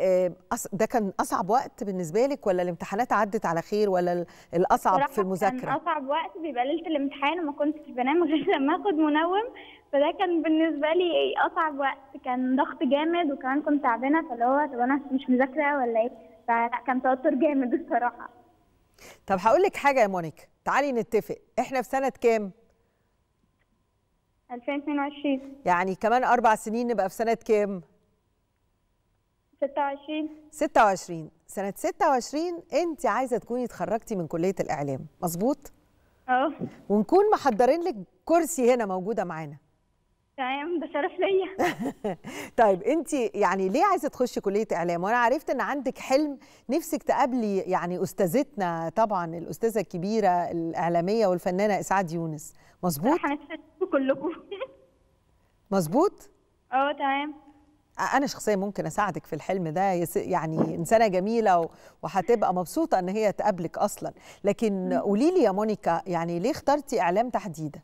آه، ده كان اصعب وقت بالنسبه لك ولا الامتحانات عدت على خير ولا الاصعب في المذاكره كان اصعب وقت بيبقى ليله الامتحان وما كنتش بنام غير لما اخد منوم فده كان بالنسبه لي اصعب وقت كان ضغط جامد وكمان كنت تعبانه فاللي هو طب انا مش مذاكره ولا ايه فكان توتر جامد الصراحه طب هقول لك حاجه يا مونيكا تعالي نتفق احنا في سنه كام 2022 يعني كمان اربع سنين نبقى في سنه كام 26 26 سنة 26 أنت عايزة تكوني اتخرجتي من كلية الإعلام مظبوط؟ أه ونكون محضرين لك كرسي هنا موجودة معانا تمام ده شرف ليا طيب انت يعني ليه عايزه تخشي كليه اعلام وانا عرفت ان عندك حلم نفسك تقابلي يعني استاذتنا طبعا الاستاذه الكبيره الاعلاميه والفنانه اسعاد يونس مظبوط احنا كلكم مظبوط اه تمام انا شخصيا ممكن اساعدك في الحلم ده يعني انسانه جميله وهتبقى مبسوطه ان هي تقابلك اصلا لكن قولي لي يا مونيكا يعني ليه اخترتي اعلام تحديدا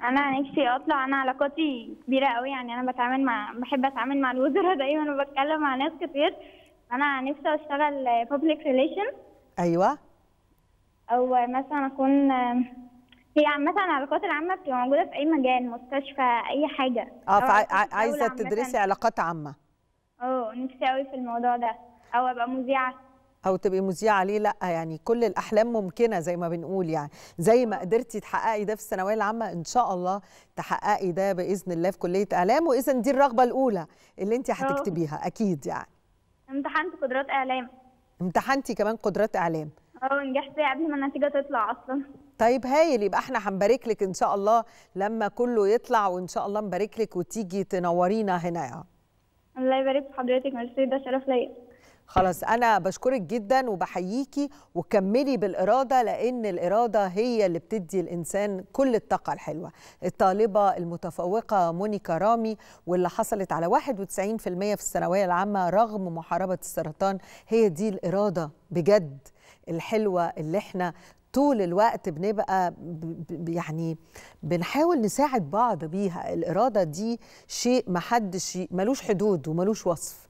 انا نفسي اطلع انا علاقاتي كبيره قوي يعني انا بتعامل مع بحب اتعامل مع الوزراء دايما وبتكلم مع ناس كتير انا نفسي اشتغل بابليك ريليشن ايوه او مثلا اكون هي عامة العلاقات العامة بتبقى موجودة في أي مجال مستشفى أي حاجة اه عايزة تدرسي علاقات عامة اه نفسي أوي في الموضوع ده أو أبقى مذيعة او تبقي مذيعه ليه لا يعني كل الاحلام ممكنه زي ما بنقول يعني زي ما قدرتي تحققي ده في الثانويه العامه ان شاء الله تحققي ده باذن الله في كليه اعلام واذا دي الرغبه الاولى اللي انت هتكتبيها اكيد يعني امتحنت قدرات اعلام امتحنتي كمان قدرات اعلام اه نجحت إيه قبل ما النتيجه تطلع اصلا طيب هايل يبقى احنا هنبارك لك ان شاء الله لما كله يطلع وان شاء الله نبارك لك وتيجي تنورينا هنا يا. الله يبارك في حضرتك ميرسي ده شرف ليا خلاص انا بشكرك جدا وبحييكي وكملي بالاراده لان الاراده هي اللي بتدي الانسان كل الطاقه الحلوه الطالبه المتفوقه مونيكا رامي واللي حصلت على 91% في الثانويه العامه رغم محاربه السرطان هي دي الاراده بجد الحلوه اللي احنا طول الوقت بنبقى يعني بنحاول نساعد بعض بيها الإرادة دي شيء محدش ملوش حدود وملوش وصف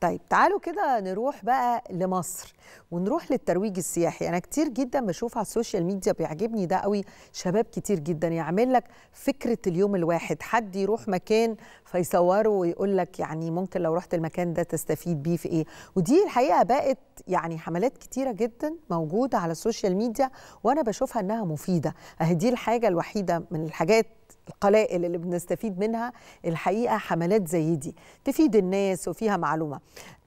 طيب تعالوا كده نروح بقى لمصر ونروح للترويج السياحي انا كتير جدا بشوف على السوشيال ميديا بيعجبني ده قوي شباب كتير جدا يعمل لك فكره اليوم الواحد حد يروح مكان فيصوره ويقول لك يعني ممكن لو رحت المكان ده تستفيد بيه في ايه ودي الحقيقه بقت يعني حملات كتيره جدا موجوده على السوشيال ميديا وانا بشوفها انها مفيده اهي دي الحاجه الوحيده من الحاجات القلائل اللي بنستفيد منها الحقيقه حملات زي دي تفيد الناس وفيها معلومه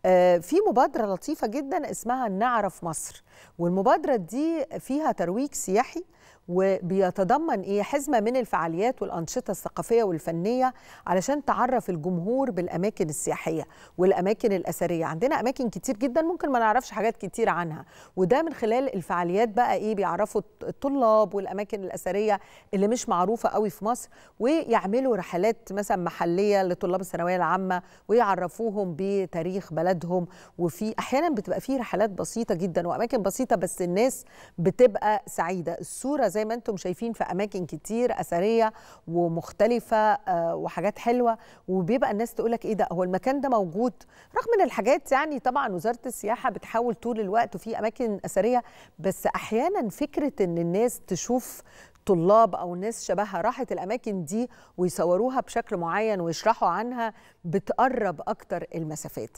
آه، في مبادرة لطيفة جدا اسمها نعرف مصر والمبادرة دي فيها ترويج سياحي وبيتضمن ايه حزمه من الفعاليات والانشطه الثقافيه والفنيه علشان تعرف الجمهور بالاماكن السياحيه والاماكن الاثريه عندنا اماكن كتير جدا ممكن ما نعرفش حاجات كتير عنها وده من خلال الفعاليات بقى ايه بيعرفوا الطلاب والاماكن الاثريه اللي مش معروفه قوي في مصر ويعملوا رحلات مثلا محليه لطلاب الثانويه العامه ويعرفوهم بتاريخ بلدهم وفي احيانا بتبقى في رحلات بسيطه جدا واماكن بسيطه بس الناس بتبقى سعيده الصوره زي ما انتم شايفين في اماكن كتير اثريه ومختلفه آه، وحاجات حلوه وبيبقى الناس تقول لك ايه ده هو المكان ده موجود رغم ان الحاجات يعني طبعا وزاره السياحه بتحاول طول الوقت وفي اماكن اثريه بس احيانا فكره ان الناس تشوف طلاب او ناس شبهها راحت الاماكن دي ويصوروها بشكل معين ويشرحوا عنها بتقرب اكتر المسافات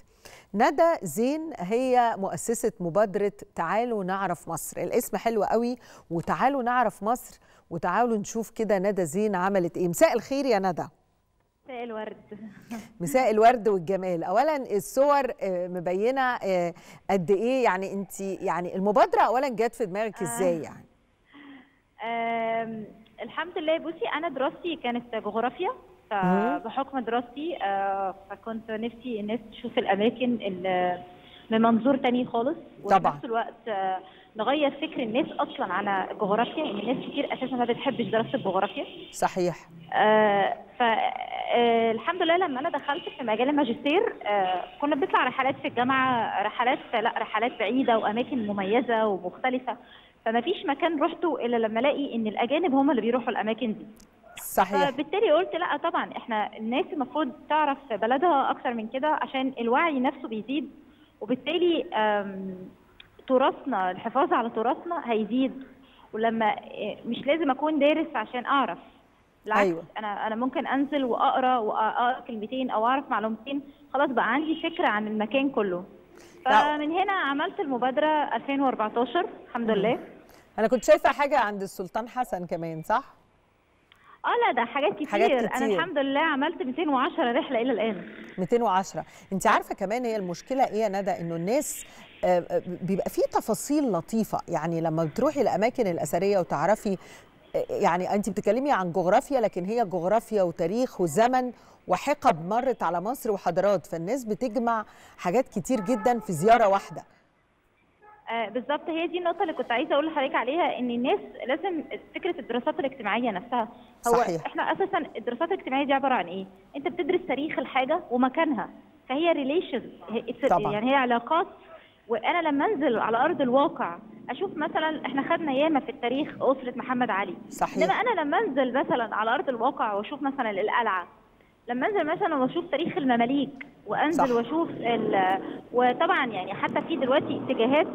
ندى زين هي مؤسسه مبادره تعالوا نعرف مصر الاسم حلو قوي وتعالوا نعرف مصر وتعالوا نشوف كده ندى زين عملت ايه مساء الخير يا ندى مساء الورد مساء الورد والجمال اولا الصور آه، مبينه آه، قد ايه يعني انت يعني المبادره اولا جت في دماغك آه. ازاي يعني الحمد لله بصي انا دراستي كانت جغرافيا فبحكم دراستي آه، فكنت نفسي الناس تشوف الاماكن اللي من منظور تاني خالص طبعا وفي نفس الوقت آه، نغير فكر الناس اصلا على الجغرافيا يعني الناس كتير اساسا ما بتحبش دراسه الجغرافيا صحيح آه فالحمد آه، لله لما انا دخلت في مجال الماجستير كنا بنطلع رحلات في الجامعه رحلات لا رحلات بعيده واماكن مميزه ومختلفه فما فيش مكان رحته الا لما الاقي ان الاجانب هم اللي بيروحوا الاماكن دي صحيح فبالتالي قلت لا طبعا احنا الناس المفروض تعرف بلدها اكتر من كده عشان الوعي نفسه بيزيد وبالتالي تراثنا الحفاظ على تراثنا هيزيد ولما آه، مش لازم اكون دارس عشان اعرف بالعكس أيوة. انا انا ممكن انزل واقرا واقرا كلمتين او اعرف معلومتين خلاص بقى عندي فكره عن المكان كله فمن هنا عملت المبادره 2014 الحمد لله انا كنت شايفه حاجه عند السلطان حسن كمان صح اه لا ده حاجات كتير. حاجات كتير انا الحمد لله عملت 210 رحله الى الان 210 انت عارفه كمان هي المشكله ايه يا ندى انه الناس آه، آه، بيبقى في تفاصيل لطيفه يعني لما بتروحي الاماكن الاثريه وتعرفي آه، يعني انت بتتكلمي عن جغرافيا لكن هي جغرافيا وتاريخ وزمن وحقب مرت على مصر وحضارات فالناس بتجمع حاجات كتير جدا في زياره واحده آه، بالظبط هي دي النقطه اللي كنت عايزه اقول لحضرتك عليها ان الناس لازم فكره الدراسات الاجتماعيه نفسها هو صحيح. احنا اساسا الدراسات الاجتماعيه دي عباره عن ايه انت بتدرس تاريخ الحاجه ومكانها فهي ريليشنز يعني هي علاقات وانا لما انزل على ارض الواقع اشوف مثلا احنا خدنا ياما في التاريخ اسره محمد علي صحيح انما انا لما انزل مثلا على ارض الواقع واشوف مثلا القلعه لما انزل مثلا واشوف تاريخ المماليك وانزل صح. واشوف ال... وطبعا يعني حتى في دلوقتي اتجاهات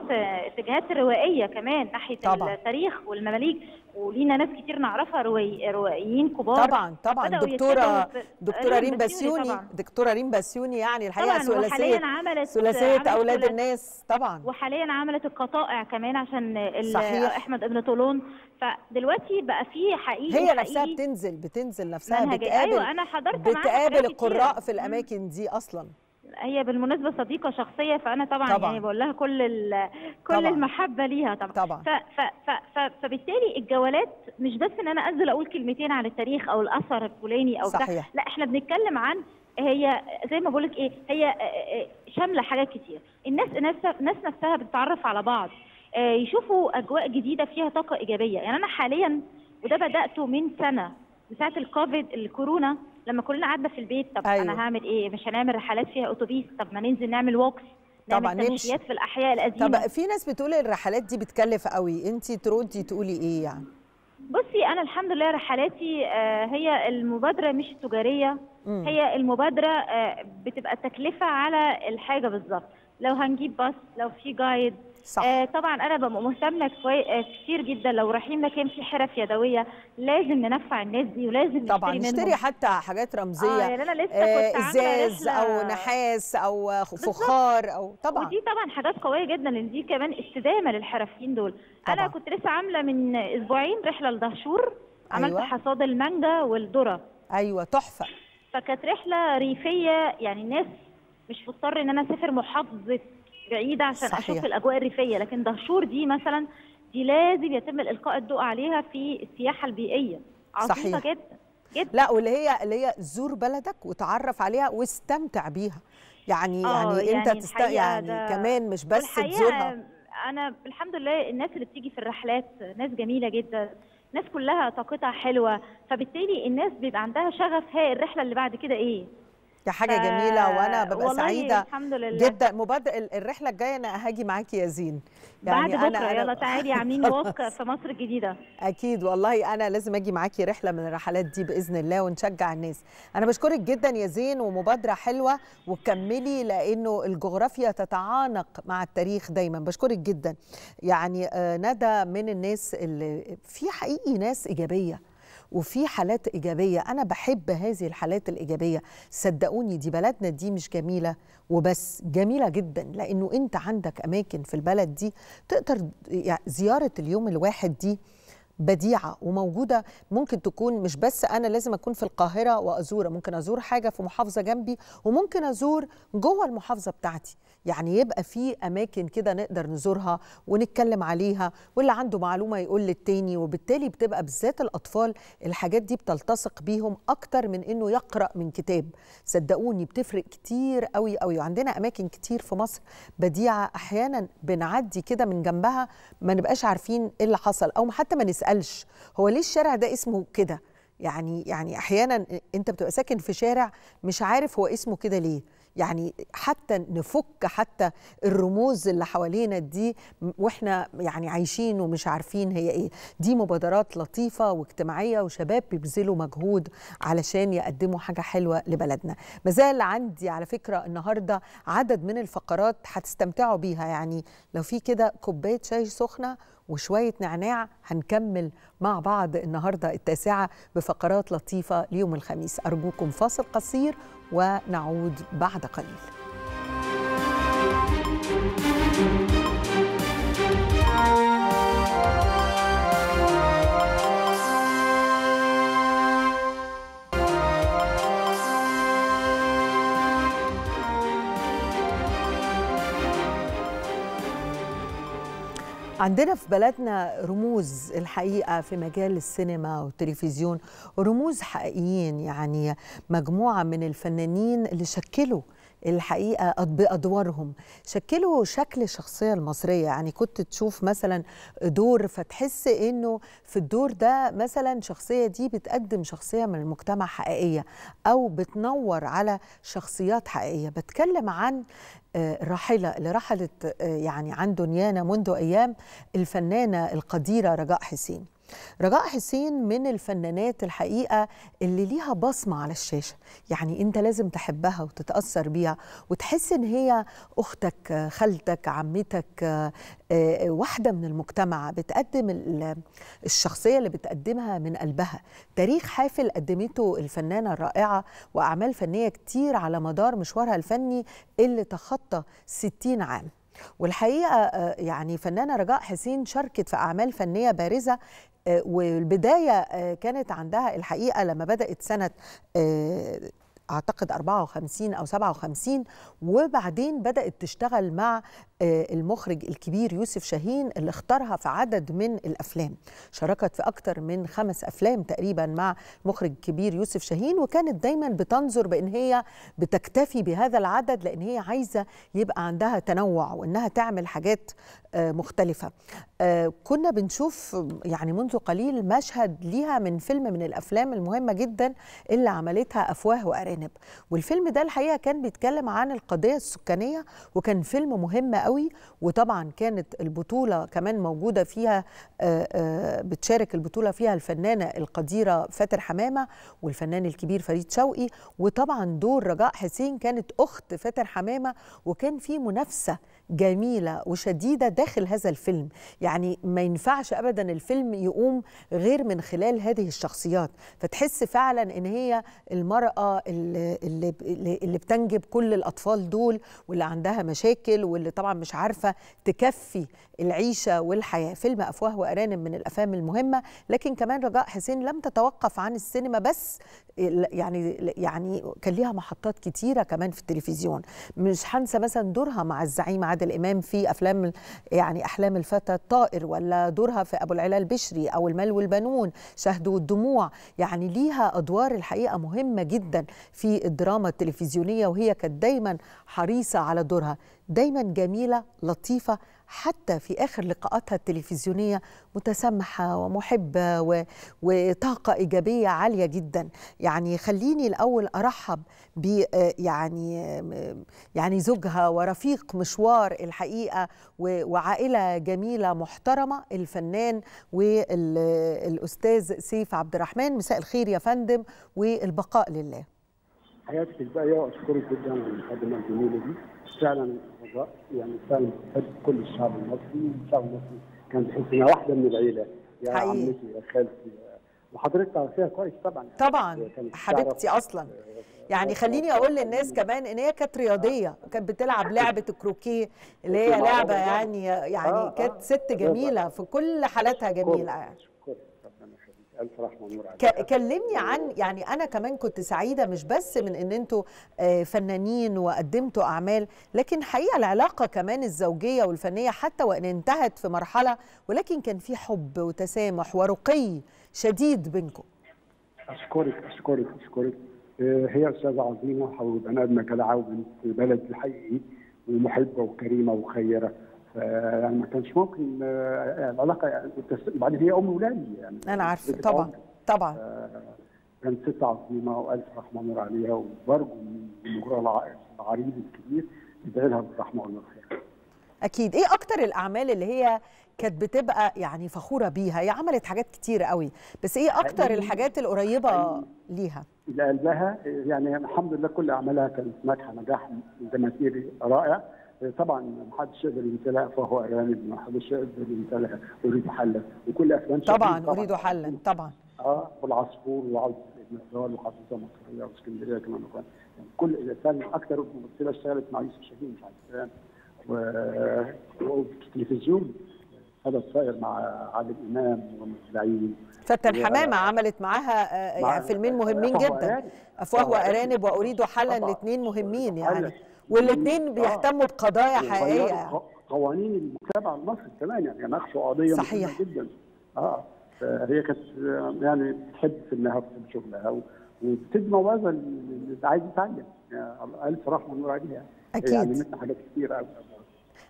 اتجاهات روائيه كمان ناحيه طبعا. التاريخ والمماليك ولينا ناس كتير نعرفها روائيين كبار طبعا طبعا دكتوره دكتوره ريم بسيوني دكتوره ريم بسيوني يعني الحقيقه ثلاثيه ثلاثيه اولاد الناس طبعا وحاليا عملت القطائع كمان عشان ال... صحيح. احمد ابن طولون فدلوقتي بقى في حقيقي هي نفسها حقيقي بتنزل بتنزل نفسها بتقابل أيوة أنا حضرت بتقابل القراء في الأماكن دي أصلا هي بالمناسبه صديقه شخصيه فانا طبعا, طبعا. يعني بقول لها كل كل طبعا. المحبه ليها طبعا, طبعا. ف ف ف ف فبالتالي الجولات مش بس ان انا انزل اقول كلمتين عن التاريخ او الاثر الفلاني او صحيح. لا احنا بنتكلم عن هي زي ما بقول لك ايه هي شامله حاجات كتير الناس نفسها الناس نفسها بتتعرف على بعض آه، يشوفوا اجواء جديده فيها طاقه ايجابيه يعني انا حاليا وده بداته من سنه من ساعه الكوفيد الكورونا لما كلنا قعدنا في البيت طب أيوه. انا هعمل ايه مش هنعمل رحلات فيها اتوبيس طب ما ننزل نعمل ووكس طبعا تمشيات في الاحياء القديمه طب في ناس بتقول الرحلات دي بتكلف قوي انت تردي تقولي ايه يعني بصي انا الحمد لله رحلاتي آه، هي المبادره مش التجاريه هي المبادره آه، بتبقى تكلفه على الحاجه بالظبط لو هنجيب باص لو في جايد صح. آه طبعا انا ببقى مهتمه آه، كتير جدا لو رايحين مكان فيه حرف يدويه لازم ننفع الناس دي ولازم طبعا نشتري حتى حاجات رمزيه آه يعني انا لسه آه ازاز او نحاس او فخار او طبعا ودي طبعا حاجات قويه جدا لان دي كمان استدامه للحرفيين دول طبعا. انا كنت لسه عامله من اسبوعين رحله لدهشور عملت أيوة. حصاد المانجا والذره ايوه تحفه فكانت رحله ريفيه يعني الناس مش مضطر ان انا اسافر محافظه بعيده عشان صحيح. اشوف الاجواء الريفيه لكن دهشور دي مثلا دي لازم يتم القاء الضوء عليها في السياحه البيئيه عظيمه جدا جدا لا واللي هي اللي هي زور بلدك وتعرف عليها واستمتع بيها يعني يعني, يعني انت يعني تست يعني كمان مش بس تزورها انا الحمد لله الناس اللي بتيجي في الرحلات ناس جميله جدا ناس كلها طاقتها حلوه فبالتالي الناس بيبقى عندها شغف ها الرحله اللي بعد كده ايه دي حاجه ف... جميله وانا ببقى سعيده الحمد لله. جدا مبادئ الرحله الجايه انا هاجي معاكي يا زين يعني بعد بكره يلا تعالي عاملين ووك في مصر الجديده اكيد والله انا لازم اجي معاكي رحله من الرحلات دي باذن الله ونشجع الناس انا بشكرك جدا يا زين ومبادره حلوه وكملي لانه الجغرافيا تتعانق مع التاريخ دايما بشكرك جدا يعني آه، ندى من الناس اللي في حقيقي ناس ايجابيه وفي حالات ايجابيه انا بحب هذه الحالات الايجابيه صدقوني دي بلدنا دي مش جميله وبس جميله جدا لانه انت عندك اماكن في البلد دي تقدر يعني زياره اليوم الواحد دي بديعه وموجوده ممكن تكون مش بس انا لازم اكون في القاهره وازورها ممكن ازور حاجه في محافظه جنبي وممكن ازور جوه المحافظه بتاعتي يعني يبقى في اماكن كده نقدر نزورها ونتكلم عليها واللي عنده معلومه يقول للتاني وبالتالي بتبقى بالذات الاطفال الحاجات دي بتلتصق بيهم اكتر من انه يقرا من كتاب صدقوني بتفرق كتير قوي قوي وعندنا اماكن كتير في مصر بديعه احيانا بنعدي كده من جنبها ما نبقاش عارفين ايه اللي حصل او حتى ما نسالش هو ليه الشارع ده اسمه كده يعني يعني احيانا انت بتبقى ساكن في شارع مش عارف هو اسمه كده ليه يعني حتى نفك حتى الرموز اللي حوالينا دي واحنا يعني عايشين ومش عارفين هي ايه دي مبادرات لطيفه واجتماعيه وشباب بيبذلوا مجهود علشان يقدموا حاجه حلوه لبلدنا مازال عندي على فكره النهارده عدد من الفقرات هتستمتعوا بيها يعني لو في كده كوبايه شاي سخنه وشوية نعناع هنكمل مع بعض النهاردة التاسعة بفقرات لطيفة ليوم الخميس أرجوكم فاصل قصير ونعود بعد قليل عندنا في بلدنا رموز الحقيقه في مجال السينما والتلفزيون رموز حقيقيين يعني مجموعه من الفنانين اللي شكلوا الحقيقه بأدوارهم شكلوا شكل الشخصيه المصريه يعني كنت تشوف مثلا دور فتحس انه في الدور ده مثلا شخصيه دي بتقدم شخصيه من المجتمع حقيقيه او بتنور على شخصيات حقيقيه بتكلم عن آه، راحلة اللي رحلت آه، يعني عن دنيانا منذ أيام الفنانة القديرة رجاء حسين رجاء حسين من الفنانات الحقيقه اللي ليها بصمه على الشاشه يعني انت لازم تحبها وتتاثر بيها وتحس ان هي اختك خالتك عمتك آه، آه، واحده من المجتمع بتقدم الشخصيه اللي بتقدمها من قلبها تاريخ حافل قدمته الفنانه الرائعه واعمال فنيه كتير على مدار مشوارها الفني اللي تخطى 60 عام والحقيقه آه، يعني فنانه رجاء حسين شاركت في اعمال فنيه بارزه آه، والبدايه آه، كانت عندها الحقيقه لما بدات سنه آه، اعتقد 54 او 57 وبعدين بدات تشتغل مع المخرج الكبير يوسف شاهين اللي اختارها في عدد من الافلام شاركت في اكثر من خمس افلام تقريبا مع مخرج كبير يوسف شاهين وكانت دايما بتنظر بان هي بتكتفي بهذا العدد لان هي عايزه يبقى عندها تنوع وانها تعمل حاجات آه، مختلفة آه، كنا بنشوف يعني منذ قليل مشهد ليها من فيلم من الأفلام المهمة جدا اللي عملتها أفواه وأرانب والفيلم ده الحقيقة كان بيتكلم عن القضية السكانية وكان فيلم مهم قوي وطبعا كانت البطولة كمان موجودة فيها آه، بتشارك البطولة فيها الفنانة القديرة فاتر حمامة والفنان الكبير فريد شوقي وطبعا دور رجاء حسين كانت أخت فاتر حمامة وكان في منافسة جميلة وشديدة داخل هذا الفيلم يعني ما ينفعش أبدا الفيلم يقوم غير من خلال هذه الشخصيات فتحس فعلا إن هي المرأة اللي, اللي, اللي بتنجب كل الأطفال دول واللي عندها مشاكل واللي طبعا مش عارفة تكفي العيشة والحياة فيلم أفواه وأرانب من الأفلام المهمة لكن كمان رجاء حسين لم تتوقف عن السينما بس يعني يعني كان ليها محطات كتيرة كمان في التلفزيون مش هنسى مثلا دورها مع الزعيم عادل إمام في أفلام يعني أحلام الفتى الطائر ولا دورها في أبو العلا البشري أو المال والبنون شهد والدموع يعني ليها أدوار الحقيقة مهمة جدا في الدراما التلفزيونية وهي كانت دايما حريصة على دورها دايما جميلة لطيفة حتى في آخر لقاءاتها التلفزيونية متسامحة ومحبة وطاقة إيجابية عالية جدا يعني خليني الأول أرحب ب آه، يعني يعني زوجها ورفيق مشوار الحقيقة وعائلة جميلة محترمة الفنان والأستاذ سيف عبد الرحمن مساء الخير يا فندم والبقاء لله حياتك الباقية اشكرك جدا على المقدمة الجميلة دي فعلا يعني فعلا بحب كل الشعب المصري الشعب المصري كان بيحس انها واحده من العيله يا حقيقي. عمتي يا خالتي وحضرتك تعرفيها كويس طبعا طبعا حبيبتي اصلا يعني خليني اقول للناس كمان ان هي كانت رياضيه كانت بتلعب لعبه الكروكيه اللي هي لعبه يعني آه، يعني آه، كانت ست جميله في كل حالاتها جميله يعني الف رحمه ونور عليك كلمني عن يعني انا كمان كنت سعيده مش بس من ان انتوا آه، فنانين وقدمتوا اعمال لكن حقيقه العلاقه كمان الزوجيه والفنيه حتى وان انتهت في مرحله ولكن كان في حب وتسامح ورقي شديد بينكم اشكرك اشكرك اشكرك آه، هي استاذه عظيمه وبني ادمه جدعه وبنت بلد حقيقي ومحبه وكريمه وخيره يعني ما كانش ممكن آه، آه، العلاقه يعني بعد هي ام ولادي يعني انا عارفه طبعا طبعا آه، كانت ست عظيمه والف رحمه الله عليها وبرجو من جمهور العريض الكبير يدعي لها بالرحمه والمغفره. اكيد ايه اكتر الاعمال اللي هي كانت بتبقى يعني فخوره بيها هي عملت حاجات كتير قوي بس ايه اكتر الحاجات القريبه ليها اللي يعني الحمد لله كل اعمالها كانت ناجحه نجاح جماهيري رائع طبعا ما حدش يقدر يمتلئها فهو ارانب ما حدش يقدر يمتلئها اريد حلا وكل افلام طبعا اريد حلا طبعا اه والعصفور وعود النهار وحافظه مصريه واسكندريه كمان يعني كل الافلام اكثر ممثله اشتغلت مع يوسف شاهين مع السلام إيه. والتلفزيون هذا الصائر مع عادل امام ومتابعين فتن حمامه عملت معاها آه، مع يعني فيلمين مهمين جدا افواه وارانب واريد حلا الاثنين مهمين يعني والاثنين آه. بيهتموا بقضايا حقيقيه يعني. قوانين المجتمع المصري كمان يعني ناقشوا قضيه صحيح جدا اه, آه، هي كانت آه، يعني بتحب انها بتحب شغلها وبتدي موازنه اللي عايز يتعلم يعني الف رحمه ونور عليها اكيد علمتنا حاجات كثيره قوي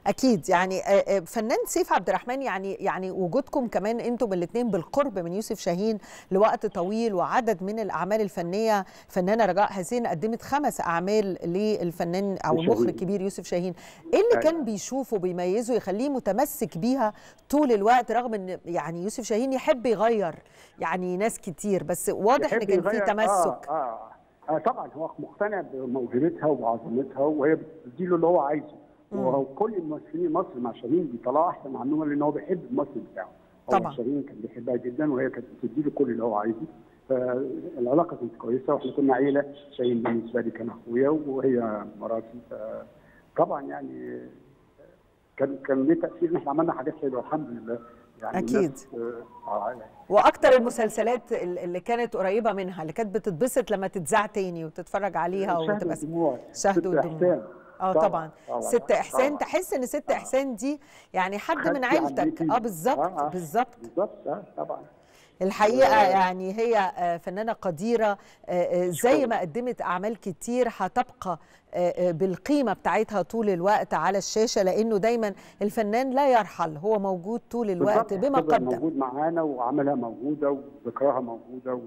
اكيد يعني آه، آه، فنان سيف عبد الرحمن يعني يعني وجودكم كمان انتم الاثنين بالقرب من يوسف شاهين لوقت طويل وعدد من الاعمال الفنيه فنانه رجاء حسين قدمت خمس اعمال للفنان او المخرج الكبير يوسف شاهين ايه اللي أيوة. كان بيشوفه بيميزه يخليه متمسك بيها طول الوقت رغم ان يعني يوسف شاهين يحب يغير يعني ناس كتير بس واضح ان كان في آه، تمسك آه آه. آه طبعا هو مقتنع بموهبتها وعظمتها وهي بتديله اللي هو عايزه وكل الممثلين مصر مع شاهين بيطلعوا احسن عنهم لان هو بيحب الممثل بتاعه طبعا شاهين كان بيحبها جدا وهي كانت له كل اللي هو عايزه فالعلاقه كانت كويسه واحنا كنا عيله شاهين بالنسبه لي كان اخويا وهي مراتي طبعا يعني كان كان ليه تاثير ان احنا عملنا حاجات حلوه الحمد لله يعني اكيد واكثر آه، آه، يعني واكتر المسلسلات اللي كانت قريبه منها اللي كانت بتتبسط لما تتذاع تاني وتتفرج عليها وتبقى شهد ودموع اه طبعا ست احسان طبعًا. تحس ان ست آه. احسان دي يعني حد من يعني عيلتك اه بالظبط آه، آه. بالظبط بالظبط اه طبعا الحقيقه يعني هي فنانه قديره زي ما قدمت اعمال كتير هتبقى بالقيمه بتاعتها طول الوقت على الشاشه لانه دايما الفنان لا يرحل هو موجود طول الوقت بما قدم موجود معانا وعملها موجوده وذكرها موجوده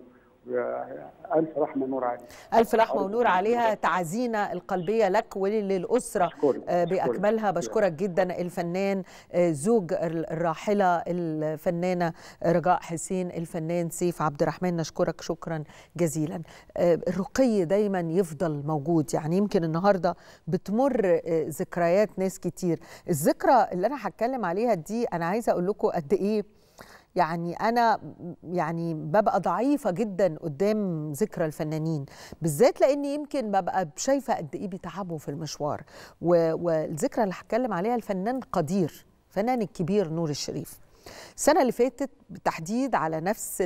ألف رحمة ونور عليها ألف رحمة ونور عليها تعزينا القلبية لك وللأسرة آه، بأكملها بشكرك جدا الفنان آه، زوج الراحلة الفنانة آه، رجاء حسين الفنان سيف عبد الرحمن نشكرك شكرا جزيلا الرقي دايما يفضل موجود يعني يمكن النهاردة بتمر ذكريات ناس كتير الذكرى اللي أنا هتكلم عليها دي أنا عايزة أقول لكم قد إيه يعني انا يعني ببقى ضعيفه جدا قدام ذكرى الفنانين بالذات لاني يمكن ببقى شايفه قد ايه بيتعبوا في المشوار والذكرى اللي هتكلم عليها الفنان قدير الفنان الكبير نور الشريف السنه اللي فاتت بالتحديد على نفس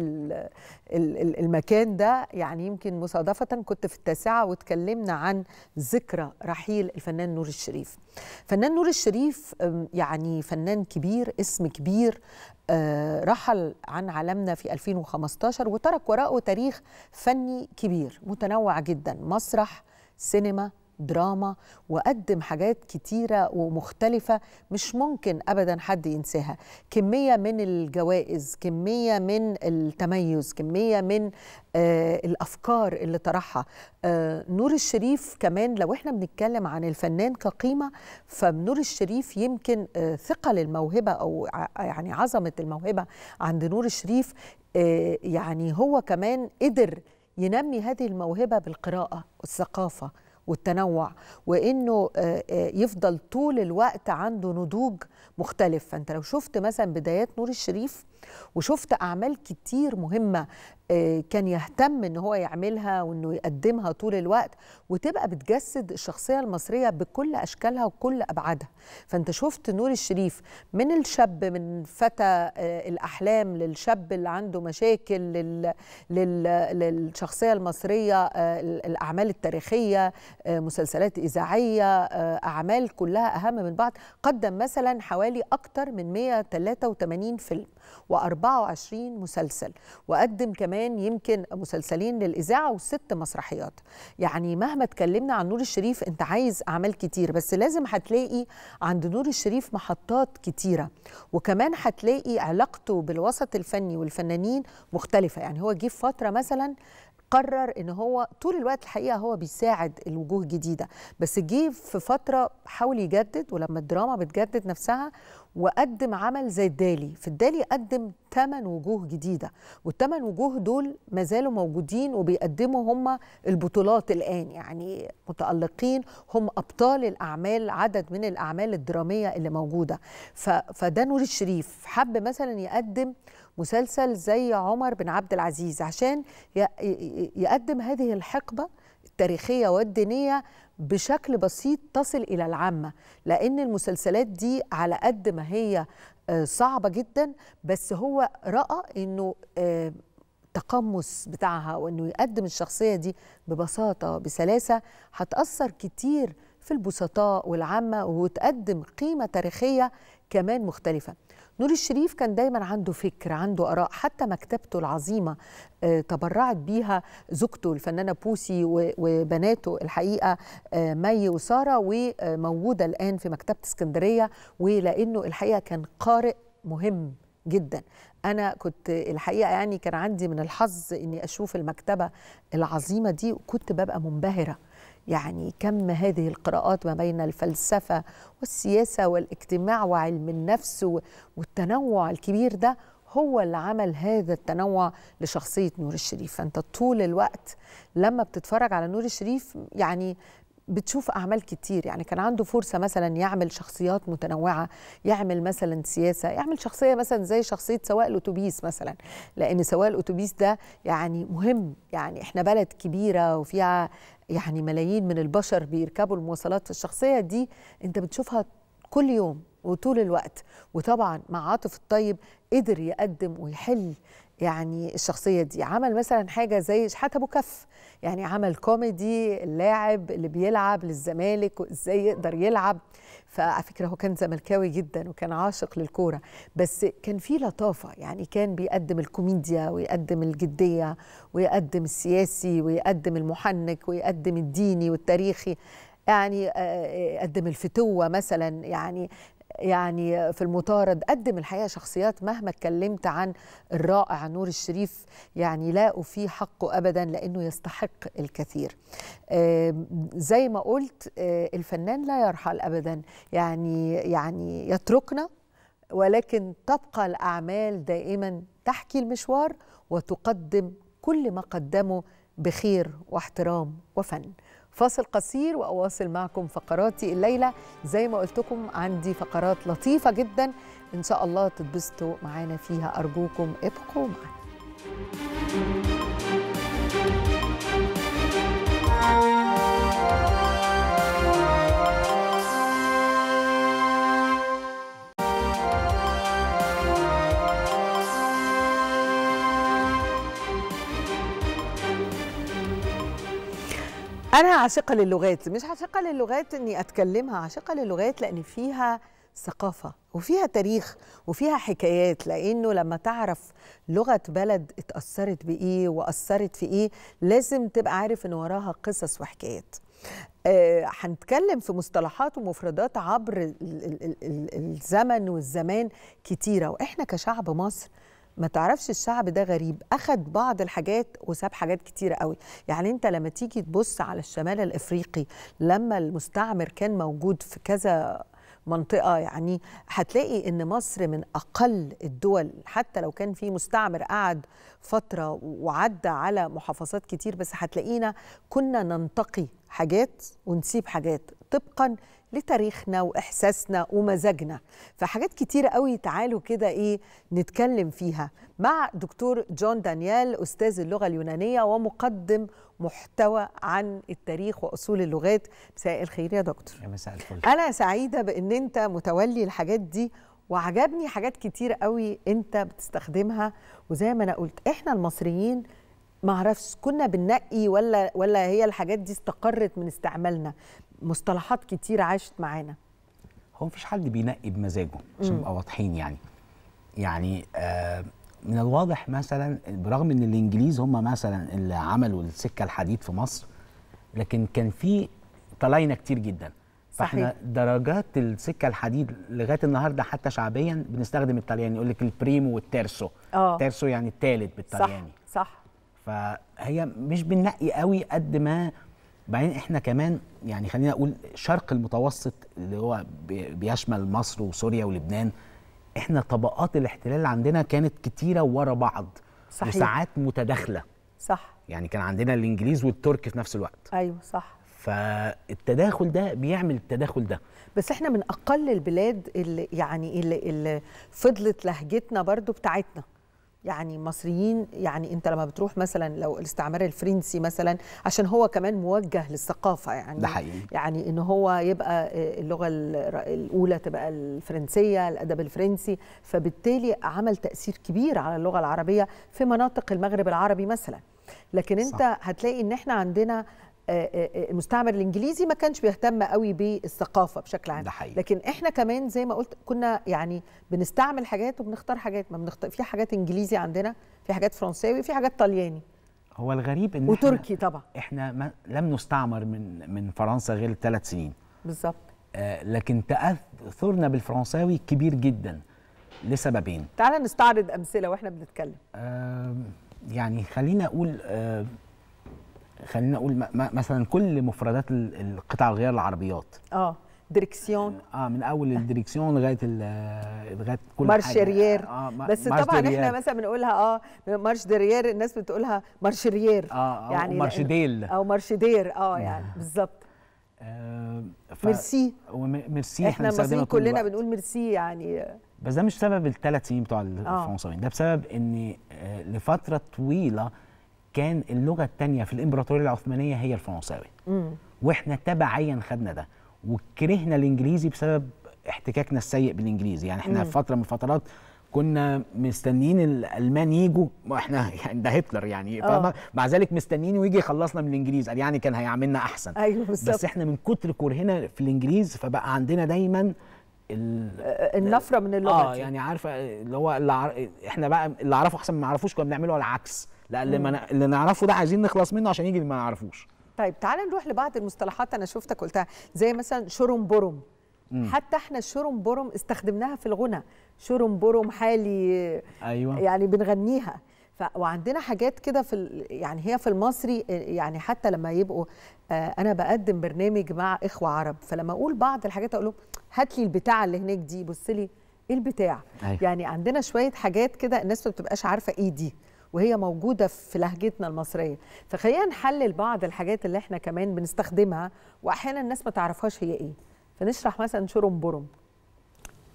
المكان ده يعني يمكن مصادفه كنت في التاسعه واتكلمنا عن ذكرى رحيل الفنان نور الشريف فنان نور الشريف يعني فنان كبير اسم كبير آه، رحل عن عالمنا في 2015 وترك وراءه تاريخ فني كبير متنوع جدا مسرح سينما دراما وقدم حاجات كتيرة ومختلفة مش ممكن أبدا حد ينساها كمية من الجوائز كمية من التميز كمية من آه الأفكار اللي طرحها آه نور الشريف كمان لو احنا بنتكلم عن الفنان كقيمة فنور الشريف يمكن آه ثقل الموهبة أو يعني عظمة الموهبة عند نور الشريف آه يعني هو كمان قدر ينمي هذه الموهبة بالقراءة والثقافة والتنوع وانه آه، آه، يفضل طول الوقت عنده نضوج مختلف فانت لو شفت مثلا بدايات نور الشريف وشفت اعمال كتير مهمه آه، كان يهتم ان هو يعملها وانه يقدمها طول الوقت وتبقى بتجسد الشخصيه المصريه بكل اشكالها وكل ابعادها فانت شفت نور الشريف من الشاب من فتى آه، الاحلام للشاب اللي عنده مشاكل لل... للشخصيه المصريه آه، الاعمال التاريخيه مسلسلات اذاعيه اعمال كلها اهم من بعض قدم مثلا حوالي اكتر من 183 فيلم و24 مسلسل وقدم كمان يمكن مسلسلين للاذاعه وست مسرحيات يعني مهما تكلمنا عن نور الشريف انت عايز اعمال كتير بس لازم هتلاقي عند نور الشريف محطات كتيره وكمان هتلاقي علاقته بالوسط الفني والفنانين مختلفه يعني هو جه في فتره مثلا قرر ان هو طول الوقت الحقيقه هو بيساعد الوجوه الجديده بس جه في فتره حاول يجدد ولما الدراما بتجدد نفسها وقدم عمل زي الدالي في الدالي قدم ثمان وجوه جديدة والثمان وجوه دول ما زالوا موجودين وبيقدموا هم البطولات الآن يعني متألقين هم أبطال الأعمال عدد من الأعمال الدرامية اللي موجودة فده نور الشريف حب مثلا يقدم مسلسل زي عمر بن عبد العزيز عشان يقدم هذه الحقبة التاريخية والدينية بشكل بسيط تصل إلى العامة لأن المسلسلات دي على قد ما هي آه، صعبة جدا بس هو رأى أنه التقمص آه، بتاعها وأنه يقدم الشخصية دي ببساطة بسلاسة هتأثر كتير في البسطاء والعامة وتقدم قيمة تاريخية كمان مختلفة نور الشريف كان دايما عنده فكر عنده آراء حتى مكتبته العظيمة آه، تبرعت بيها زوجته الفنانة بوسي وبناته الحقيقة آه، مي وسارة وموجودة الآن في مكتبة اسكندرية ولأنه الحقيقة كان قارئ مهم جدا انا كنت الحقيقه يعني كان عندي من الحظ اني اشوف المكتبه العظيمه دي وكنت ببقى منبهره يعني كم هذه القراءات ما بين الفلسفه والسياسه والاجتماع وعلم النفس والتنوع الكبير ده هو اللي عمل هذا التنوع لشخصيه نور الشريف فانت طول الوقت لما بتتفرج على نور الشريف يعني بتشوف اعمال كتير يعني كان عنده فرصه مثلا يعمل شخصيات متنوعه يعمل مثلا سياسه يعمل شخصيه مثلا زي شخصيه سواق الاتوبيس مثلا لان سواق الاتوبيس ده يعني مهم يعني احنا بلد كبيره وفيها يعني ملايين من البشر بيركبوا المواصلات الشخصيه دي انت بتشوفها كل يوم وطول الوقت وطبعا مع عاطف الطيب قدر يقدم ويحل يعني الشخصيه دي عمل مثلا حاجه زي شحات ابو كف يعني عمل كوميدي اللاعب اللي بيلعب للزمالك وازاي يقدر يلعب فعلى فكره هو كان زملكاوي جدا وكان عاشق للكوره بس كان في لطافه يعني كان بيقدم الكوميديا ويقدم الجديه ويقدم السياسي ويقدم المحنك ويقدم الديني والتاريخي يعني آه، آه، قدم الفتوه مثلا يعني يعني في المطارد قدم الحقيقه شخصيات مهما اتكلمت عن الرائع نور الشريف يعني لاقوا فيه حقه ابدا لانه يستحق الكثير زي ما قلت آه، الفنان لا يرحل ابدا يعني يعني يتركنا ولكن تبقى الاعمال دائما تحكي المشوار وتقدم كل ما قدمه بخير واحترام وفن فاصل قصير واواصل معكم فقراتي الليله زي ما قلتكم عندي فقرات لطيفه جدا ان شاء الله تتبسطوا معانا فيها ارجوكم ابقوا معنا انا عاشقه للغات مش عاشقه للغات اني اتكلمها عاشقه للغات لان فيها ثقافه وفيها تاريخ وفيها حكايات لانه لما تعرف لغه بلد اتاثرت بايه واثرت في ايه لازم تبقى عارف ان وراها قصص وحكايات آه هنتكلم في مصطلحات ومفردات عبر الزمن والزمان كتيره واحنا كشعب مصر ما تعرفش الشعب ده غريب اخد بعض الحاجات وساب حاجات كتيره قوي يعني انت لما تيجي تبص على الشمال الافريقي لما المستعمر كان موجود في كذا منطقه يعني هتلاقي ان مصر من اقل الدول حتى لو كان في مستعمر قعد فتره وعدى على محافظات كتير بس هتلاقينا كنا ننتقي حاجات ونسيب حاجات طبقا لتاريخنا واحساسنا ومزاجنا فحاجات كتيره قوي تعالوا كده ايه نتكلم فيها مع دكتور جون دانيال استاذ اللغه اليونانيه ومقدم محتوى عن التاريخ واصول اللغات مساء الخير يا دكتور يا مساء الفل انا سعيده بان انت متولي الحاجات دي وعجبني حاجات كتير قوي انت بتستخدمها وزي ما انا قلت احنا المصريين معرفش كنا بننقي ولا ولا هي الحاجات دي استقرت من استعمالنا مصطلحات كتير عاشت معانا هو مفيش حد بينقي بمزاجه عشان نبقى واضحين يعني يعني آه من الواضح مثلا برغم ان الانجليز هم مثلا اللي عملوا السكه الحديد في مصر لكن كان في طلاينه كتير جدا فاحنا صحيح. درجات السكه الحديد لغايه النهارده حتى شعبيا بنستخدم الطلياني يقول لك البريمو والتيرسو آه. تيرسو يعني الثالث بالطلياني صح صح فهي مش بنقي قوي قد ما بعدين احنا كمان يعني خلينا اقول شرق المتوسط اللي هو بيشمل مصر وسوريا ولبنان احنا طبقات الاحتلال عندنا كانت كتيره ورا بعض صحيح. وساعات متداخله صح يعني كان عندنا الانجليز والترك في نفس الوقت ايوه صح فالتداخل ده بيعمل التداخل ده بس احنا من اقل البلاد اللي يعني اللي, اللي فضلت لهجتنا برضو بتاعتنا يعني مصريين يعني انت لما بتروح مثلا لو الاستعمار الفرنسي مثلا عشان هو كمان موجه للثقافه يعني ده حقيقي. يعني ان هو يبقى آه، اللغه الاولى تبقى الفرنسيه الادب الفرنسي فبالتالي عمل تاثير كبير على اللغه العربيه في مناطق المغرب العربي مثلا لكن انت صح. هتلاقي ان احنا عندنا المستعمر آه، آه، آه، الانجليزي ما كانش بيهتم قوي بالثقافه بشكل عام ده حقيقي. لكن احنا كمان زي ما قلت كنا يعني بنستعمل حاجات وبنختار حاجات ما بنختار في حاجات انجليزي عندنا في حاجات فرنساوي في حاجات طلياني هو الغريب ان وتركي احنا طبعا احنا ما لم نستعمر من من فرنسا غير ثلاث سنين بالظبط آه لكن تاثرنا بالفرنساوي كبير جدا لسببين تعال نستعرض امثله واحنا بنتكلم آه يعني خلينا اقول آه خلينا نقول مثلا كل مفردات القطع الغيار العربيات اه دريكسيون اه من اول الدريكسيون لغايه لغايه كل مارش حاجه ريير آه بس مارش طبعا دريير. احنا مثلا بنقولها اه مارش دريير الناس بتقولها مارش ريير اه, آه يعني مارش ديل او مارش دير اه نعم. يعني آه. بالظبط آه ف... ميرسي ميرسي احنا المصريين كلنا بنقول ميرسي يعني بس ده مش سبب الثلاث سنين بتوع آه. الفرنساويين ده بسبب ان آه، لفتره طويله كان اللغه الثانيه في الامبراطوريه العثمانيه هي الفرنساوي واحنا تبعيا خدنا ده وكرهنا الانجليزي بسبب احتكاكنا السيء بالانجليزي يعني احنا في فتره من الفترات كنا مستنيين الالمان يجوا واحنا يعني ده هتلر يعني آه. مع ذلك مستنيين ويجي يخلصنا من الانجليز قال يعني كان هيعملنا احسن أيوة بس احنا من كتر كرهنا في الانجليز فبقى عندنا دايما آه، النفره من اللغه اه يعني عارفه اللي هو اللي احنا بقى اللي اعرفه احسن ما اعرفوش كنا بنعمله على العكس لا اللي, ما اللي نعرفه ده عايزين نخلص منه عشان يجي اللي ما نعرفوش طيب تعالى نروح لبعض المصطلحات انا شفتك قلتها زي مثلا شرم بروم مم. حتى احنا الشرم بروم استخدمناها في الغنى شرم بروم حالي ايوه يعني بنغنيها ف... وعندنا حاجات كده في ال... يعني هي في المصري يعني حتى لما يبقوا آه انا بقدم برنامج مع اخوه عرب فلما اقول بعض الحاجات اقول لهم هات لي البتاعه اللي هناك دي بص لي ايه البتاع أيوة. يعني عندنا شويه حاجات كده الناس ما بتبقاش عارفه ايه دي وهي موجوده في لهجتنا المصريه فخلينا نحلل بعض الحاجات اللي احنا كمان بنستخدمها واحيانا الناس ما تعرفهاش هي ايه فنشرح مثلا شورم بورم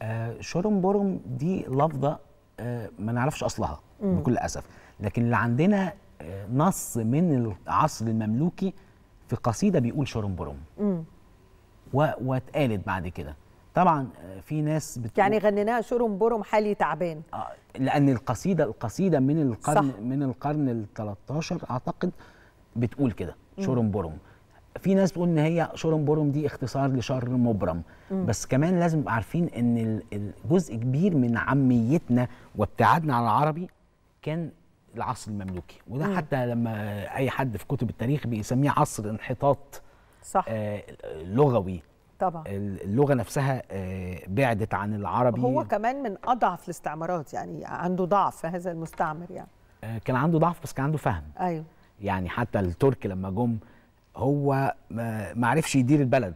آه شورم بورم دي لفظه آه ما نعرفش اصلها مم. بكل اسف لكن اللي عندنا آه نص من العصر المملوكي في قصيده بيقول شورم بورم واتقالت بعد كده طبعا آه، في ناس بتقول يعني غنيناها شرم بورم حالي تعبان آه لان القصيده القصيده من القرن صح. من القرن ال13 اعتقد بتقول كده شرم بورم في ناس بتقول ان هي شرم بورم دي اختصار لشر مبرم م. بس كمان لازم نبقى عارفين ان جزء كبير من عميتنا وابتعادنا عن العربي كان العصر المملوكي وده م. حتى لما اي حد في كتب التاريخ بيسميه عصر انحطاط صح آه لغوي طبعا اللغه نفسها آه، بعدت عن العربي هو كمان من اضعف الاستعمارات يعني عنده ضعف هذا المستعمر يعني آه، كان عنده ضعف بس كان عنده فهم ايوه يعني حتى الترك لما جم هو ما عرفش يدير البلد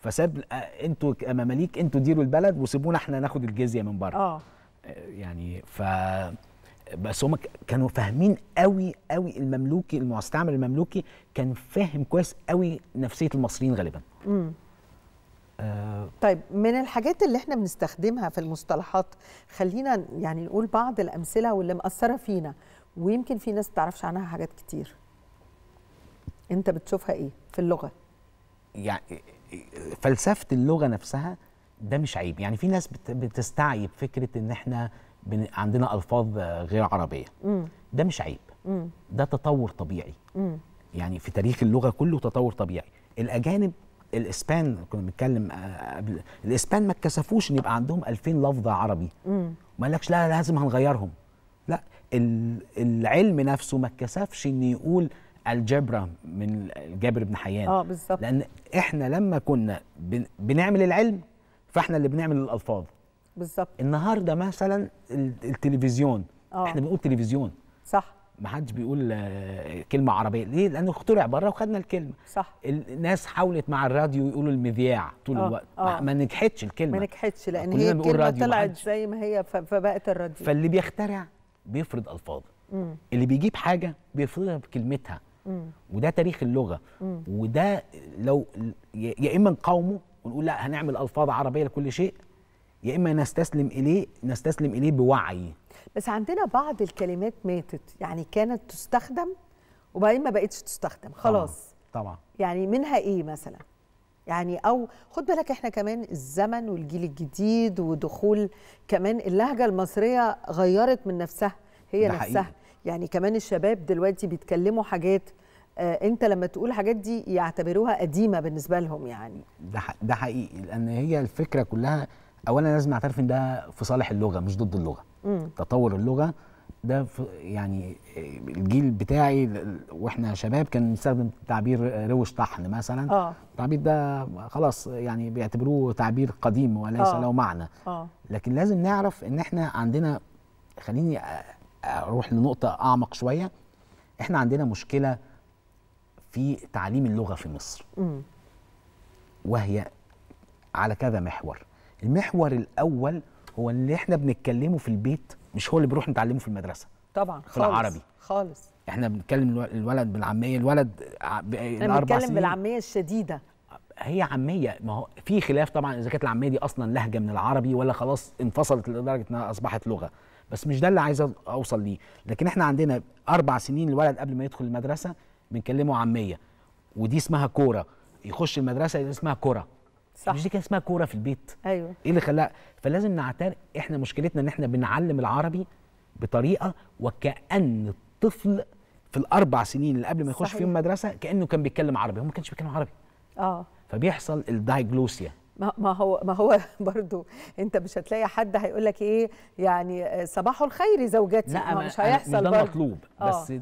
فساب آه، انتوا مماليك انتوا ديروا البلد وسيبونا احنا ناخد الجزيه من بره اه يعني ف بس هم كانوا فاهمين قوي قوي المملوكي المستعمر المملوكي كان فاهم كويس قوي نفسيه المصريين غالبا امم آه طيب من الحاجات اللي احنا بنستخدمها في المصطلحات خلينا يعني نقول بعض الامثله واللي مأثره فينا ويمكن في ناس تعرفش عنها حاجات كتير انت بتشوفها ايه في اللغه يعني فلسفه اللغه نفسها ده مش عيب يعني في ناس بتستعيب فكره ان احنا بن... عندنا الفاظ غير عربيه م. ده مش عيب م. ده تطور طبيعي م. يعني في تاريخ اللغه كله تطور طبيعي الاجانب الاسبان كنا بنتكلم آه، قبل الاسبان ما اتكسفوش ان يبقى عندهم 2000 لفظ عربي ما قالكش لا لازم هنغيرهم لا العلم نفسه ما اتكسفش ان يقول الجبرة من جابر بن حيان اه بالظبط لان احنا لما كنا بنعمل العلم فاحنا اللي بنعمل الالفاظ بالظبط النهارده مثلا التلفزيون أوه. احنا بنقول تلفزيون صح ما حدش بيقول آه، كلمه عربيه ليه لانه اخترع بره وخدنا الكلمه صح الناس حاولت مع الراديو يقولوا المذياع طول آه، الوقت آه. ما نجحتش الكلمه ما نجحتش لان هي الكلمه طلعت زي ما هي فبقت الراديو فاللي بيخترع بيفرض الفاظه اللي بيجيب حاجه بيفرضها بكلمتها مم. وده تاريخ اللغه مم. وده لو يا اما نقاومه ونقول لا هنعمل الفاظ عربيه لكل شيء يا اما نستسلم اليه نستسلم اليه بوعي بس عندنا بعض الكلمات ماتت يعني كانت تستخدم وبعدين ما بقتش تستخدم خلاص طبعا, يعني منها ايه مثلا يعني او خد بالك احنا كمان الزمن والجيل الجديد ودخول كمان اللهجه المصريه غيرت من نفسها هي نفسها حقيقي. يعني كمان الشباب دلوقتي بيتكلموا حاجات آه انت لما تقول حاجات دي يعتبروها قديمه بالنسبه لهم يعني ده ده حقيقي لان هي الفكره كلها اولا لازم نعترف ان ده في صالح اللغه مش ضد اللغه مم. تطور اللغه ده يعني الجيل بتاعي واحنا شباب كان بنستخدم تعبير روش طحن مثلا آه. التعبير ده خلاص يعني بيعتبروه تعبير قديم وليس آه. له معنى آه. لكن لازم نعرف ان احنا عندنا خليني اروح لنقطه اعمق شويه احنا عندنا مشكله في تعليم اللغه في مصر مم. وهي على كذا محور المحور الاول هو اللي احنا بنتكلمه في البيت مش هو اللي بنروح نتعلمه في المدرسه طبعا في خالص العربي خالص احنا بنتكلم الولد بالعاميه الولد الاربع بنتكلم بالعاميه الشديده هي عاميه ما هو في خلاف طبعا اذا كانت العاميه دي اصلا لهجه من العربي ولا خلاص انفصلت لدرجه انها اصبحت لغه بس مش ده اللي عايز اوصل ليه لكن احنا عندنا اربع سنين الولد قبل ما يدخل المدرسه بنكلمه عاميه ودي اسمها كوره يخش المدرسه دي اسمها كوره صح مش دي كان اسمها كوره في البيت ايوه ايه اللي خلاها فلازم نعترف احنا مشكلتنا ان احنا بنعلم العربي بطريقه وكان الطفل في الاربع سنين اللي قبل ما يخش فيهم مدرسه كانه كان بيتكلم عربي هو ما كانش بيتكلم عربي اه فبيحصل الدايجلوسيا ما هو ما هو برضو انت مش هتلاقي حد هيقول لك ايه يعني صباح الخير زوجتي لا ما مش هيحصل مش ده المطلوب آه. بس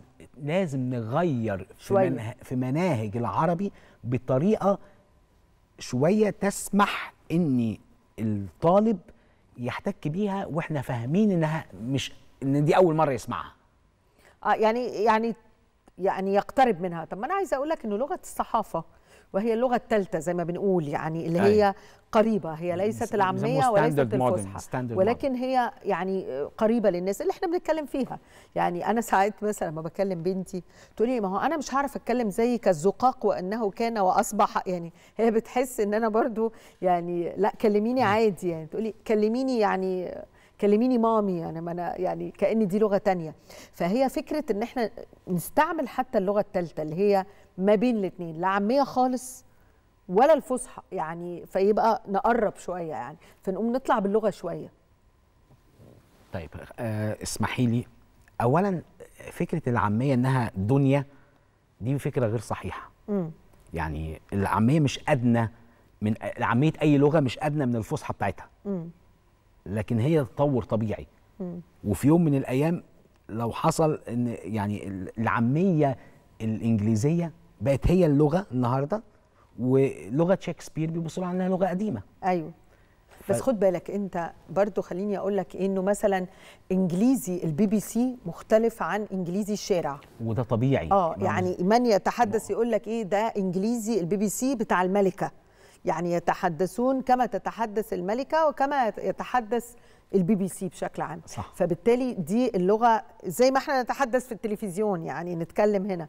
لازم نغير في, منه في مناهج العربي بطريقه شويه تسمح ان الطالب يحتك بيها واحنا فاهمين انها مش ان دي اول مره يسمعها اه يعني يعني يعني يقترب منها طب ما انا عايزه اقول لك لغه الصحافه وهي اللغه الثالثه زي ما بنقول يعني اللي أيوة. هي قريبه هي ليست العاميه وليست الفصحى ولكن هي يعني قريبه للناس اللي احنا بنتكلم فيها يعني انا ساعات مثلا لما بكلم بنتي تقول لي ما هو انا مش هعرف اتكلم زي كالزقاق وانه كان واصبح يعني هي بتحس ان انا برضو يعني لا كلميني عادي يعني تقول لي كلميني يعني كلميني مامي يعني ما انا يعني كان دي لغه تانية فهي فكره ان احنا نستعمل حتى اللغه الثالثه اللي هي ما بين الاثنين لا عاميه خالص ولا الفصحى يعني فيبقى نقرب شويه يعني فنقوم نطلع باللغه شويه طيب أه اسمحي لي اولا فكره العاميه انها دنيا دي فكره غير صحيحه م. يعني العاميه مش ادنى من عاميه اي لغه مش ادنى من الفصحى بتاعتها م. لكن هي تطور طبيعي وفي يوم من الايام لو حصل ان يعني العاميه الانجليزيه بقت هي اللغه النهارده ولغه شكسبير بيبصوا على انها لغه قديمه ايوه ف... بس خد بالك انت برضو خليني اقول لك انه مثلا انجليزي البي بي سي مختلف عن انجليزي الشارع وده طبيعي اه يعني من يتحدث يقول لك ايه ده انجليزي البي بي سي بتاع الملكه يعني يتحدثون كما تتحدث الملكة وكما يتحدث البي بي سي بشكل عام صح. فبالتالي دي اللغه زي ما احنا نتحدث في التلفزيون يعني نتكلم هنا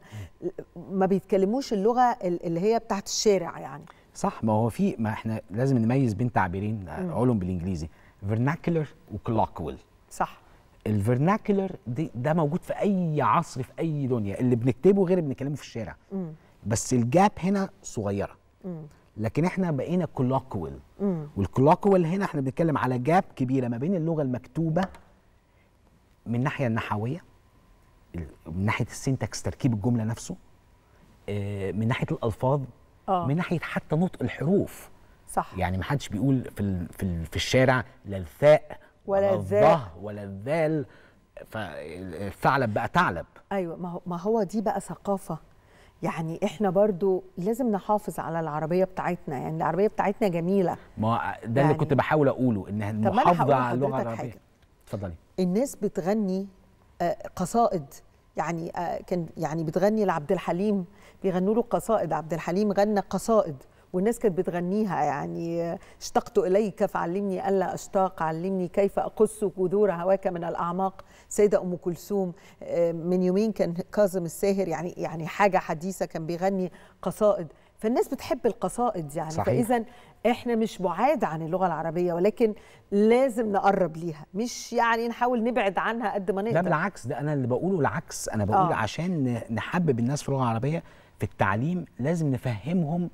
ما بيتكلموش اللغه اللي هي بتاعت الشارع يعني صح ما هو في ما احنا لازم نميز بين تعبيرين آه، علوم بالانجليزي فيرناكلر وكلوكويل صح الفيرناكلر ده موجود في اي عصر في اي دنيا اللي بنكتبه غير اللي في الشارع م. بس الجاب هنا صغيره م. لكن احنا بقينا كلوكويل والكلوكويل هنا احنا بنتكلم على جاب كبيره ما بين اللغه المكتوبه من الناحيه النحويه من ناحيه السنتكس تركيب الجمله نفسه آه، من ناحيه الالفاظ أوه. من ناحيه حتى نطق الحروف صح يعني ما حدش بيقول في في, في الشارع لا الثاء ولا الظه ولا الذال فالثعلب بقى ثعلب ايوه ما هو ما هو دي بقى ثقافه يعني احنا برضو لازم نحافظ على العربيه بتاعتنا يعني العربيه بتاعتنا جميله ما ده يعني اللي كنت بحاول اقوله ان المحافظه على اللغه العربيه اتفضلي الناس بتغني آه، قصائد يعني آه، كان يعني بتغني لعبد الحليم بيغنوا له قصائد عبد الحليم غنى قصائد والناس كانت بتغنيها يعني اشتقت اليك فعلمني الا اشتاق علمني كيف اقص جذور هواك من الاعماق سيده ام كلثوم آه، من يومين كان كاظم الساهر يعني يعني حاجه حديثه كان بيغني قصائد فالناس بتحب القصائد يعني فاذا احنا مش بعاد عن اللغه العربيه ولكن لازم نقرب ليها مش يعني نحاول نبعد عنها قد ما نقدر لا بالعكس ده انا اللي بقوله العكس انا بقول آه. عشان نحبب الناس في اللغه العربيه في التعليم لازم نفهمهم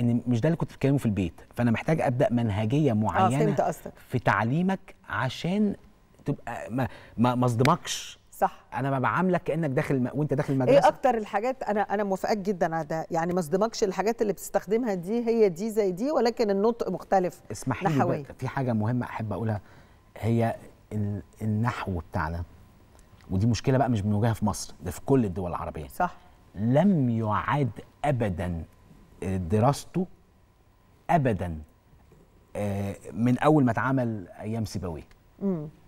ان مش ده اللي كنت بتكلمه في البيت فانا محتاج ابدا منهجيه آه، معينه آه في تعليمك عشان تبقى ما ما, ما صدمكش صح انا بعاملك كانك داخل وانت داخل إيه المدرسه ايه اكتر الحاجات انا انا موافقاك جدا على ده يعني ما اصدمكش الحاجات اللي بتستخدمها دي هي دي زي دي ولكن النطق مختلف اسمح لي في حاجه مهمه احب اقولها هي النحو بتاعنا ودي مشكله بقى مش بنواجهها في مصر ده في كل الدول العربيه صح لم يعد ابدا دراسته ابدا آه، من اول ما اتعمل ايام سيبويه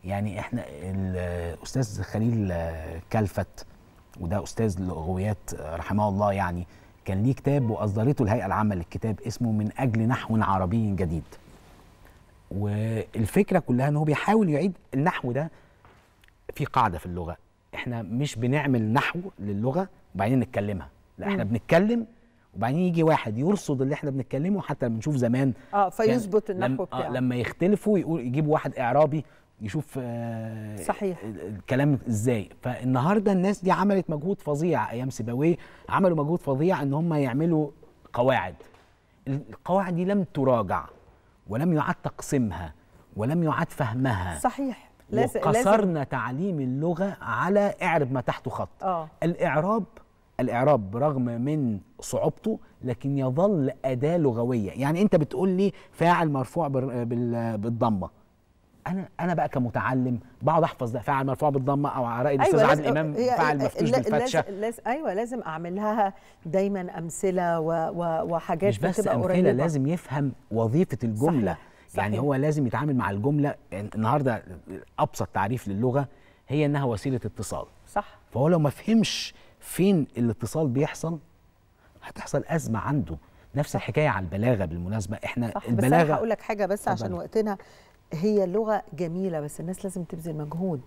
يعني احنا الاستاذ خليل آه، كلفت وده استاذ لغويات آه، رحمه الله يعني كان ليه كتاب واصدرته الهيئه العامه للكتاب اسمه من اجل نحو عربي جديد والفكره كلها ان هو بيحاول يعيد النحو ده في قاعده في اللغه احنا مش بنعمل نحو للغه وبعدين نتكلمها لا احنا بنتكلم وبعدين يجي واحد يرصد اللي احنا بنتكلمه حتى لما نشوف زمان اه فيظبط النحو بتاعه آه لما يختلفوا يقول يجيبوا واحد اعرابي يشوف آه صحيح الكلام ازاي فالنهارده الناس دي عملت مجهود فظيع ايام سيبويه عملوا مجهود فظيع ان هم يعملوا قواعد القواعد دي لم تراجع ولم يعد تقسيمها ولم يعد فهمها صحيح وقصرنا قصرنا تعليم اللغه على اعرب ما تحته خط آه. الاعراب الاعراب برغم من صعوبته لكن يظل اداه لغويه يعني انت بتقول لي فاعل مرفوع بالضمه انا انا بقى كمتعلم بقعد احفظ ده فاعل مرفوع بالضمه او على راي أيوة، الاستاذ عادل امام فاعل مفتوش بالفتشه لازم ايوه لازم اعمل لها دايما امثله و و وحاجات مش بس امثله قريبة. لازم يفهم وظيفه الجمله صحيح. يعني صحيح. يعني هو لازم يتعامل مع الجمله النهارده ابسط تعريف للغه هي انها وسيله اتصال صح فهو لو ما فهمش فين الاتصال بيحصل هتحصل ازمه عنده نفس صح. الحكايه على البلاغه بالمناسبه احنا صح البلاغه بس هقول لك حاجه بس عشان وقتنا هي لغه جميله بس الناس لازم تبذل مجهود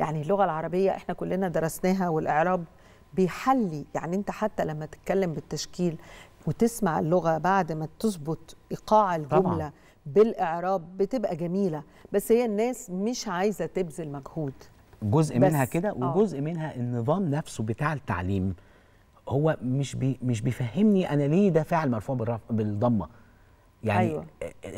يعني اللغه العربيه احنا كلنا درسناها والاعراب بيحلي يعني انت حتى لما تتكلم بالتشكيل وتسمع اللغه بعد ما تظبط ايقاع الجمله طبعا. بالاعراب بتبقى جميله بس هي الناس مش عايزه تبذل مجهود جزء منها كده آه. وجزء منها النظام نفسه بتاع التعليم هو مش بي مش بيفهمني انا ليه ده فعل مرفوع بالضمه يعني أيوة.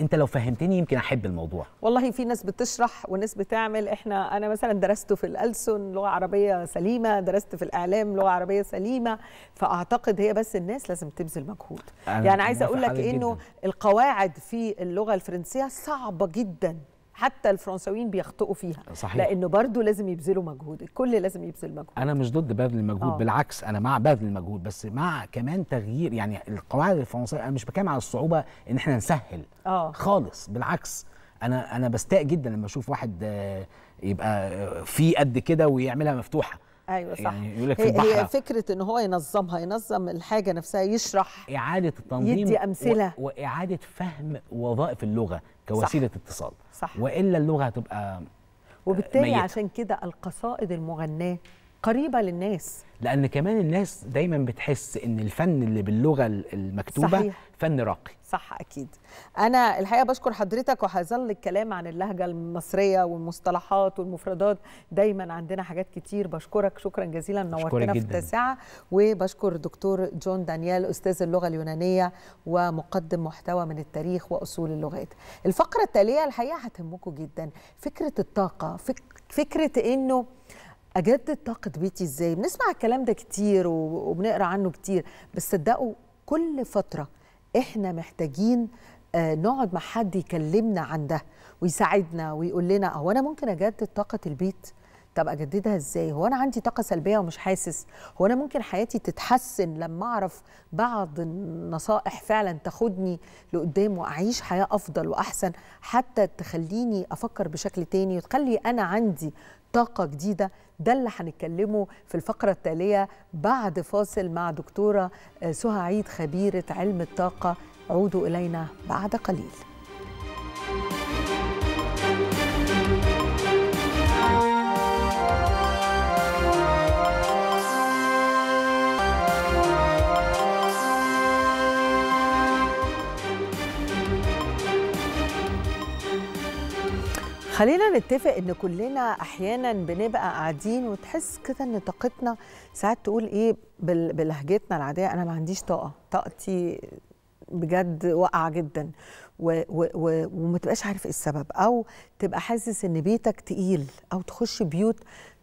انت لو فهمتني يمكن احب الموضوع والله في ناس بتشرح وناس بتعمل احنا انا مثلا درست في الالسن لغه عربيه سليمه درست في الاعلام لغه عربيه سليمه فاعتقد هي بس الناس لازم تبذل مجهود يعني عايز اقول لك انه القواعد في اللغه الفرنسيه صعبه جدا حتى الفرنساويين بيخطئوا فيها صحيح. لانه برضه لازم يبذلوا مجهود الكل لازم يبذل مجهود انا مش ضد بذل المجهود آه. بالعكس انا مع بذل المجهود بس مع كمان تغيير يعني القواعد الفرنسيه انا مش بتكلم على الصعوبه ان احنا نسهل آه. خالص بالعكس انا انا بستاء جدا لما اشوف واحد آه، يبقى في قد كده ويعملها مفتوحه ايوه صح يعني يقول لك في البحر هي فكره ان هو ينظمها ينظم الحاجه نفسها يشرح اعاده التنظيم يدي امثله و... واعاده فهم وظائف اللغه كوسيله صح اتصال صح والا اللغه هتبقى وبالتالي ميت. عشان كده القصائد المغناه قريبه للناس لان كمان الناس دايما بتحس ان الفن اللي باللغه المكتوبه صحيح. فن راقي صح اكيد انا الحقيقه بشكر حضرتك وهيظل الكلام عن اللهجه المصريه والمصطلحات والمفردات دايما عندنا حاجات كتير بشكرك شكرا جزيلا نورتنا في التاسعه وبشكر دكتور جون دانيال استاذ اللغه اليونانيه ومقدم محتوى من التاريخ واصول اللغات الفقره التاليه الحقيقه هتهمكم جدا فكره الطاقه فكره انه اجدد طاقه بيتي ازاي بنسمع الكلام ده كتير وبنقرا عنه كتير بس صدقوا كل فتره احنا محتاجين آه، نقعد مع حد يكلمنا عن ده ويساعدنا ويقول لنا هو انا ممكن اجدد طاقه البيت طب اجددها ازاي هو انا عندي طاقه سلبيه ومش حاسس هو انا ممكن حياتي تتحسن لما اعرف بعض النصائح فعلا تاخدني لقدام واعيش حياه افضل واحسن حتى تخليني افكر بشكل تاني وتخلي انا عندي طاقة جديدة ده اللي هنتكلمه في الفقرة التالية بعد فاصل مع دكتورة آه، سهى عيد خبيرة علم الطاقة عودوا إلينا بعد قليل خلينا نتفق ان كلنا احيانا بنبقى قاعدين وتحس كده ان طاقتنا ساعات تقول ايه بلهجتنا العاديه انا ما عنديش طاقه طاقتي بجد واقعه جدا و و و وما تبقاش عارف ايه السبب او تبقى حاسس ان بيتك تقيل او تخش بيوت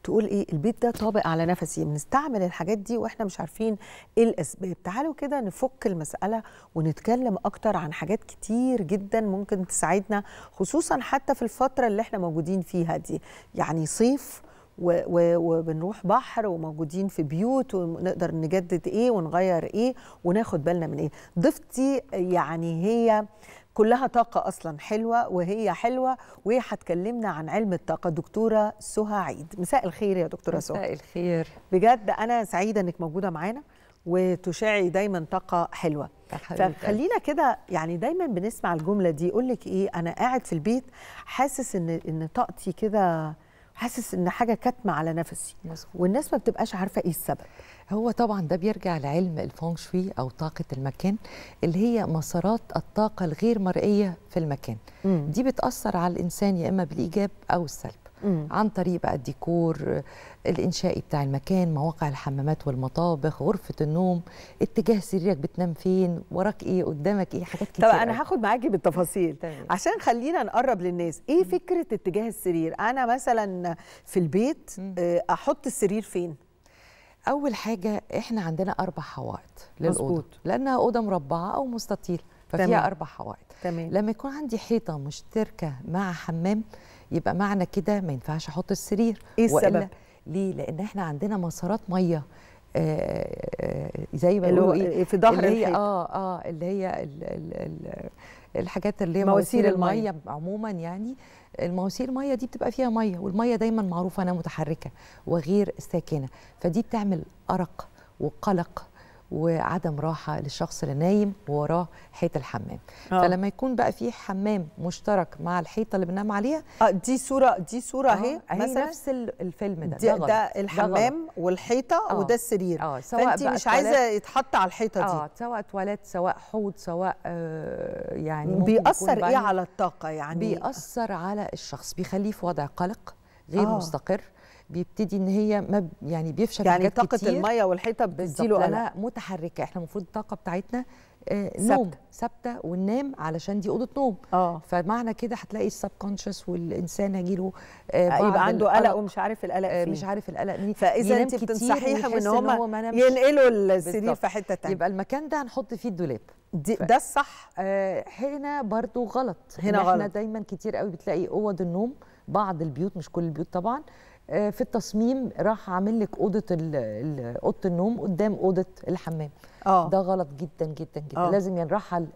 تقول ايه البيت ده طابق على نفسي بنستعمل الحاجات دي واحنا مش عارفين ايه الاسباب تعالوا كده نفك المساله ونتكلم اكتر عن حاجات كتير جدا ممكن تساعدنا خصوصا حتى في الفتره اللي احنا موجودين فيها دي يعني صيف وبنروح بحر وموجودين في بيوت ونقدر نجدد ايه ونغير ايه وناخد بالنا من ايه ضيفتي يعني هي كلها طاقة أصلا حلوة وهي حلوة وهي هتكلمنا عن علم الطاقة دكتورة سهى عيد مساء الخير يا دكتورة سهى مساء الخير بجد أنا سعيدة إنك موجودة معانا وتشعي دايما طاقة حلوة فخلينا كده يعني دايما بنسمع الجملة دي يقول لك إيه أنا قاعد في البيت حاسس إن إن طاقتي كده حاسس إن حاجة كاتمة على نفسي والناس ما بتبقاش عارفة إيه السبب هو طبعا ده بيرجع لعلم الفونغ شوي او طاقه المكان اللي هي مسارات الطاقه الغير مرئيه في المكان مم. دي بتاثر على الانسان يا اما بالايجاب او السلب مم. عن طريق بقى الديكور الانشائي بتاع المكان مواقع الحمامات والمطابخ غرفه النوم اتجاه سريرك بتنام فين وراك ايه قدامك ايه حاجات كتير طب انا هاخد معاكي بالتفاصيل طيب. عشان خلينا نقرب للناس ايه مم. فكره اتجاه السرير انا مثلا في البيت مم. آه، احط السرير فين اول حاجه احنا عندنا اربع حوائط للاوضه لانها اوضه مربعه او مستطيل ففيها تمام. اربع حوائط تمام. لما يكون عندي حيطه مشتركه مع حمام يبقى معنى كده ما ينفعش احط السرير ايه السبب ليه لان احنا عندنا مسارات ميه آه, آه، زي ما بيقولوا ايه في ظهر اللي هي اه اه اللي هي ال ال الـ الحاجات اللي هي مواسير الميه عموما يعني المواسير الميه دي بتبقى فيها ميه والميه دايما معروفه انها متحركه وغير ساكنه فدي بتعمل ارق وقلق وعدم راحه للشخص اللي نايم ووراه حيط الحمام أوه. فلما يكون بقى في حمام مشترك مع الحيطه اللي بننام عليها آه دي صوره دي صوره آه، اهي مثلا نفس الفيلم ده ده, ده الحمام ده والحيطه أوه. وده السرير آه، سواء فانت مش عايزه يتحط على الحيطه دي اه سواء تواليت سواء حوض سواء آه يعني بيأثر ايه على الطاقه يعني بيأثر على الشخص بيخليه في وضع قلق غير أوه. مستقر بيبتدي ان هي ما يعني بيفشل يعني طاقه كتير الميه والحيطه بتديله قلق متحركه احنا المفروض الطاقه بتاعتنا آه، نوم ثابته وننام علشان دي اوضه نوم اه فمعنى كده هتلاقي السب كونشس والانسان هيجيله آه, آه، يبقى عنده قلق ومش عارف القلق آه، فين مش عارف القلق مين فاذا انت بتنصحيها ان هم ينقلوا السرير في حته ثانيه يبقى المكان ده هنحط فيه الدولاب دي ده الصح آه هنا برضو غلط هنا احنا غلط احنا دايما كتير قوي بتلاقي اوض النوم بعض البيوت مش كل البيوت طبعا آه، في التصميم راح عامل لك اوضه اوضه النوم قدام اوضه الحمام أوه. ده غلط جدا جدا جدا أوه. لازم ينرحل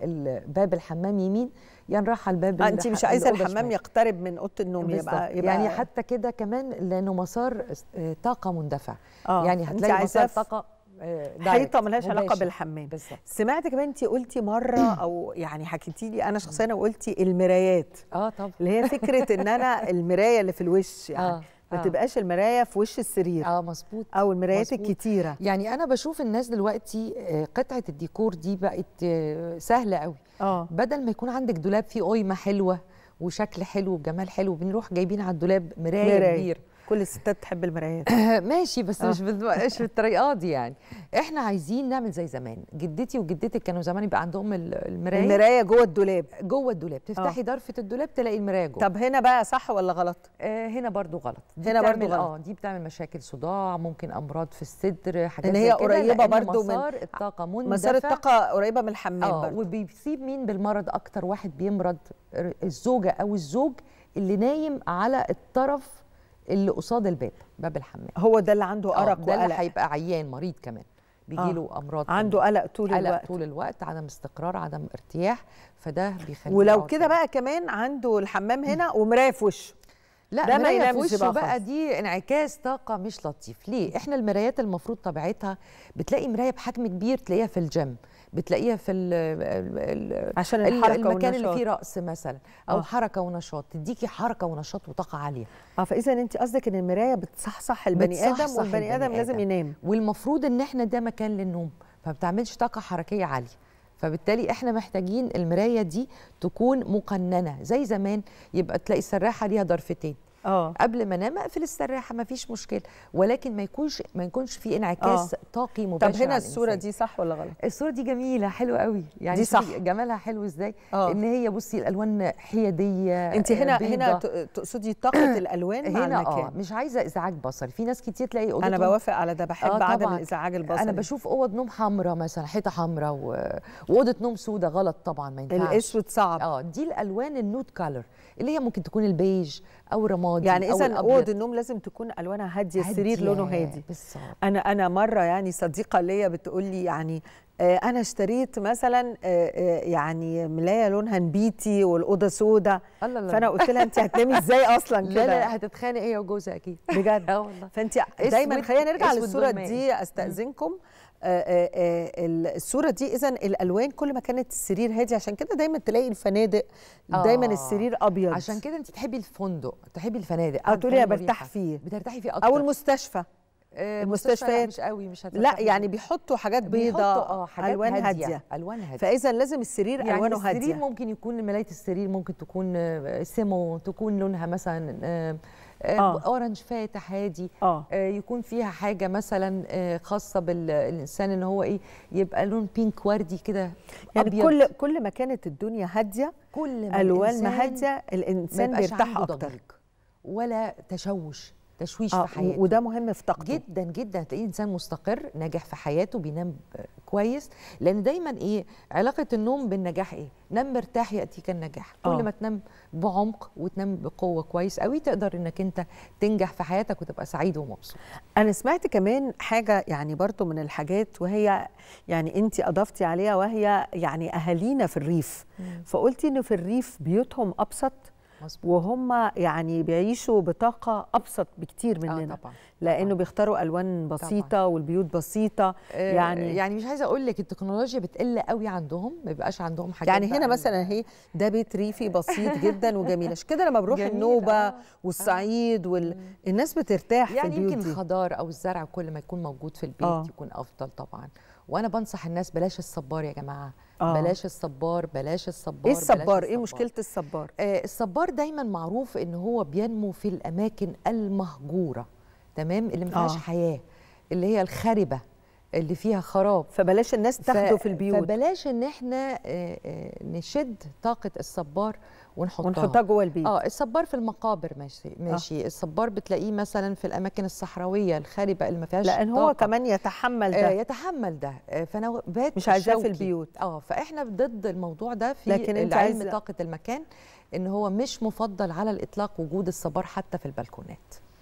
باب الحمام يمين ينرحل باب آه انت مش عايزه الحمام شمال. يقترب من اوضه النوم يبقى, يبقى يعني حتى كده كمان لانه مسار آه، طاقه مندفع أوه. يعني هتلاقي مسار طاقه آه، حيطه ملهاش علاقه بالحمام بالزبط. سمعت كمان انت قلتي مره او يعني حكيتي لي انا شخصيا وقلتي المرايات اه طبعا اللي هي فكره ان انا المرايه اللي في الوش يعني آه. ما آه. تبقاش المرايه في وش السرير اه مظبوط او المرايات الكتيره يعني انا بشوف الناس دلوقتي آه، قطعه الديكور دي بقت آه، سهله قوي اه بدل ما يكون عندك دولاب فيه قيمه حلوه وشكل حلو وجمال حلو بنروح جايبين على الدولاب مرايه, مراية. كبيره كل الستات تحب المرايات ماشي بس مش آه. مش بالطريقه دي يعني احنا عايزين نعمل زي زمان جدتي وجدتك كانوا زمان يبقى عندهم المرايه المرايه جوه الدولاب جوه الدولاب تفتحي آه. درفه الدولاب تلاقي المرايه جوه طب هنا بقى صح ولا غلط آه هنا برضو غلط دي هنا برضو غلط اه دي بتعمل مشاكل صداع ممكن امراض في الصدر حاجات زي اللي هي قريبه برضو من مسار الطاقه مندفع مسار الطاقه قريبه من الحمام آه برضو وبيصيب مين بالمرض اكتر واحد بيمرض الزوجه او الزوج اللي نايم على الطرف اللي قصاد الباب باب الحمام هو ده اللي عنده آه، ارق ده اللي هيبقى عيان مريض كمان بيجيله آه. امراض عنده قلق طول قلق الوقت طول الوقت عدم استقرار عدم ارتياح فده بيخليه ولو كده بقى كمان عنده الحمام هنا ومرايه في وشه لا ده ما ينامش بقى, بقى دي انعكاس طاقه مش لطيف ليه احنا المرايات المفروض طبيعتها بتلاقي مرايه بحجم كبير تلاقيها في الجيم بتلاقيها في ال الـ عشان الحركه المكان ونشاط. اللي فيه رقص مثلا او أوه. حركه ونشاط تديكي حركه ونشاط وطاقه عاليه اه فاذا انت قصدك ان المرايه بتصحصح البني ادم والبني ادم لازم ينام والمفروض ان احنا ده مكان للنوم فما بتعملش طاقه حركيه عاليه فبالتالي احنا محتاجين المرايه دي تكون مقننه زي زمان يبقى تلاقي السراحه ليها ضرفتين أوه. قبل ما انام اقفل السراحه ما فيش مشكله ولكن ما يكونش ما يكونش في انعكاس أوه. طاقي مباشر طب هنا الصوره دي صح ولا غلط الصوره دي جميله حلوه قوي يعني دي صح جمالها حلو ازاي أوه. ان هي بصي الالوان حياديه انت هنا آه، بيضة. هنا تقصدي طاقه الالوان مع هنا آه، المكان آه. مش عايزه ازعاج بصري في ناس كتير تلاقي انا بوافق على ده بحب آه عدم الازعاج البصري انا بشوف اوض نوم حمراء مثلا حيطه حمراء واوضه نوم سوداء غلط طبعا ما ينفعش الاسود صعب اه دي الالوان النود كالر اللي هي ممكن تكون البيج او رمادي يعني اذا اوض النوم لازم تكون الوانها هاديه السرير لونه هادي بالظبط انا انا مره يعني صديقه ليا بتقول لي يعني آه، انا اشتريت مثلا آه، آه، يعني ملايه لونها نبيتي والاوضه سودة الله الله فانا قلت لها انت هتنامي ازاي اصلا كده لا لا هتتخانق هي وجوزها اكيد بجد اه والله فانت دايما خلينا نرجع للصوره دي استاذنكم آه، آه، آه، الصوره دي اذا الالوان كل ما كانت السرير هادي عشان كده دايما تلاقي الفنادق دايما آه السرير ابيض عشان كده انت بتحبي الفندق تحبي الفنادق اه تقولي برتاح فيه بترتاحي فيه اكتر او المستشفى المستشفيات مش قوي مش لا يعني بيحطوا حاجات بيضاء اه حاجات الوان هاديه, هادية. الوان هاديه فاذا لازم السرير يعني الوانه هاديه السرير ممكن يكون ملايه السرير ممكن تكون سيمو تكون لونها مثلا آه. اورنج فاتح هادي آه. آه. يكون فيها حاجه مثلا آه، خاصه بالانسان ان هو ايه يبقى لون بينك وردي كده يعني أبيض. كل كل ما كانت الدنيا هاديه كل ما الوان ما هاديه الانسان بيرتاح اكتر ولا تشوش تشويش آه في حياته وده مهم في طاقته جدا جدا هتلاقيه انسان مستقر ناجح في حياته بينام كويس لان دايما ايه علاقه النوم بالنجاح ايه نام مرتاح ياتيك النجاح آه. كل ما تنام بعمق وتنام بقوه كويس قوي تقدر انك انت تنجح في حياتك وتبقى سعيد ومبسوط انا سمعت كمان حاجه يعني برضو من الحاجات وهي يعني انت اضفتي عليها وهي يعني اهالينا في الريف فقلتي انه في الريف بيوتهم ابسط وهم يعني بيعيشوا بطاقه ابسط بكتير آه، مننا آه طبعا. لانه آه. بيختاروا الوان بسيطه طبعا. والبيوت بسيطه آه يعني يعني مش عايزه اقول لك التكنولوجيا بتقل قوي عندهم ما بيبقاش عندهم حاجات يعني هنا مثلا اهي ده بيت ريفي بسيط جدا وجميل عشان كده لما بروح النوبه آه. والصعيد آه. والناس بترتاح يعني في البيوت يعني يمكن الخضار او الزرع كل ما يكون موجود في البيت آه. يكون افضل طبعا وانا بنصح الناس بلاش الصبار يا جماعه آه. بلاش الصبار بلاش الصبار ايه الصبار, الصبار. ايه مشكله الصبار آه الصبار دايما معروف ان هو بينمو في الاماكن المهجوره تمام اللي ما فيهاش آه. حياه اللي هي الخربه اللي فيها خراب فبلاش الناس تاخده ف... في البيوت فبلاش ان احنا آه، آه، نشد طاقه الصبار ونحطها ونحطها جوه البيت اه الصبار في المقابر ماشي آه. ماشي آه. الصبار بتلاقيه مثلا في الاماكن الصحراويه الخالبه اللي ما فيهاش لان هو طاقة. كمان يتحمل ده آه يتحمل ده آه فنوبات مش عايزاه في البيوت اه فاحنا ضد الموضوع ده في لكن انت علم طاقه المكان ان هو مش مفضل على الاطلاق وجود الصبار حتى في البلكونات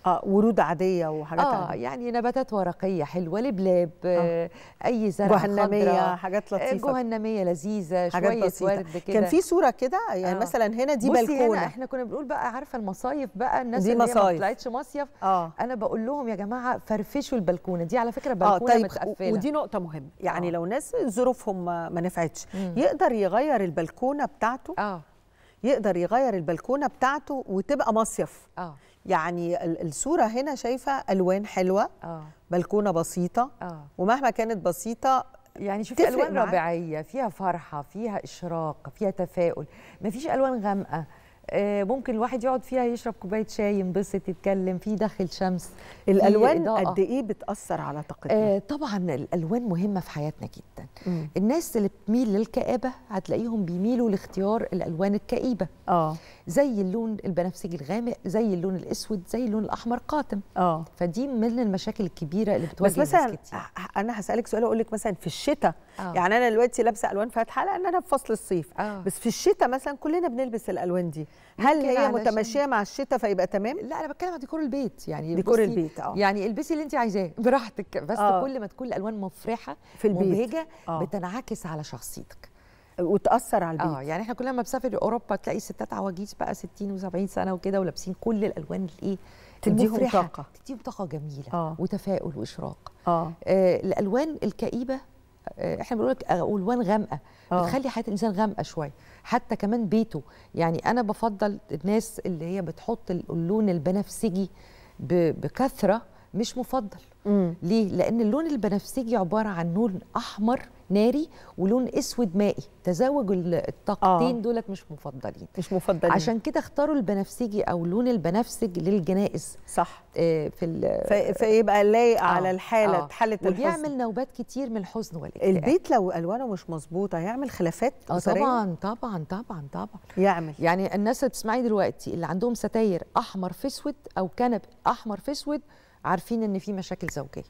اه ورود عاديه وحاجات اه عادية. يعني نباتات ورقيه حلوه لبلاب آه. آه، اي زرع جهنميه حاجات آه، لطيفه جهنميه لذيذه شويه ورد كده كان في صوره كده يعني آه. مثلا هنا دي بلكونه هنا احنا كنا بنقول بقى عارفه المصايف بقى الناس دي اللي ما طلعتش مصيف آه. انا بقول لهم يا جماعه فرفشوا البلكونه دي على فكره آه، بلكونه آه طيب متقفله ودي نقطه مهمه يعني آه. لو ناس ظروفهم ما نفعتش يقدر يغير البلكونه بتاعته آه. يقدر يغير البلكونه بتاعته وتبقى مصيف آه. يعني الصورة هنا شايفة ألوان حلوة أوه. بلكونة بسيطة أوه. ومهما كانت بسيطة يعني شوفي ألوان ربيعية فيها فرحة فيها إشراق فيها تفاؤل مفيش ألوان غامقة آه، ممكن الواحد يقعد فيها يشرب كوبايه شاي ينبسط يتكلم في دخل شمس الالوان قد ايه بتاثر على طاقتنا آه طبعا الالوان مهمه في حياتنا جدا مم. الناس اللي بتميل للكآبه هتلاقيهم بيميلوا لاختيار الالوان الكئيبه اه زي اللون البنفسجي الغامق زي اللون الاسود زي اللون الاحمر قاتم اه فدي من المشاكل الكبيره اللي بتواجه بس مثلا كتير. انا هسالك سؤال اقول لك مثلا في الشتاء آه. يعني انا دلوقتي لابسه الوان فاتحه لان انا في فصل الصيف آه. بس في الشتاء مثلا كلنا بنلبس الالوان دي هل هي متماشيه مع الشتاء فيبقى تمام لا انا بتكلم عن ديكور البيت يعني ديكور البيت اه يعني البسي اللي انت عايزاه براحتك بس أوه. كل ما تكون الالوان مفرحه في البيت مبهجه أوه. بتنعكس على شخصيتك وتاثر على البيت اه يعني احنا كل ما بسافر اوروبا تلاقي ستات عواجيز بقى 60 و70 سنه وكده ولابسين كل الالوان الايه تديهم طاقه تديهم طاقه جميله آه. وتفاؤل واشراق آه. آه الالوان الكئيبه آه، احنا بنقول لك الوان غامقه آه. بتخلي حياه الانسان غامقه شويه حتى كمان بيته يعني انا بفضل الناس اللي هي بتحط اللون البنفسجي بكثره مش مفضل مم. ليه لان اللون البنفسجي عباره عن لون احمر ناري ولون اسود مائي تزاوج الطاقتين آه. دولت مش مفضلين مش مفضلين عشان كده اختاروا البنفسجي او لون البنفسج للجنائز صح آه في فيبقى لايق آه. على الحاله آه. حاله الحزن وبيعمل نوبات كتير من الحزن والاكتئاب البيت لو الوانه مش مظبوطه هيعمل خلافات آه طبعا طبعا طبعا طبعا يعمل يعني الناس اللي بتسمعي دلوقتي اللي عندهم ستاير احمر في اسود او كنب احمر في اسود عارفين ان في مشاكل زوجيه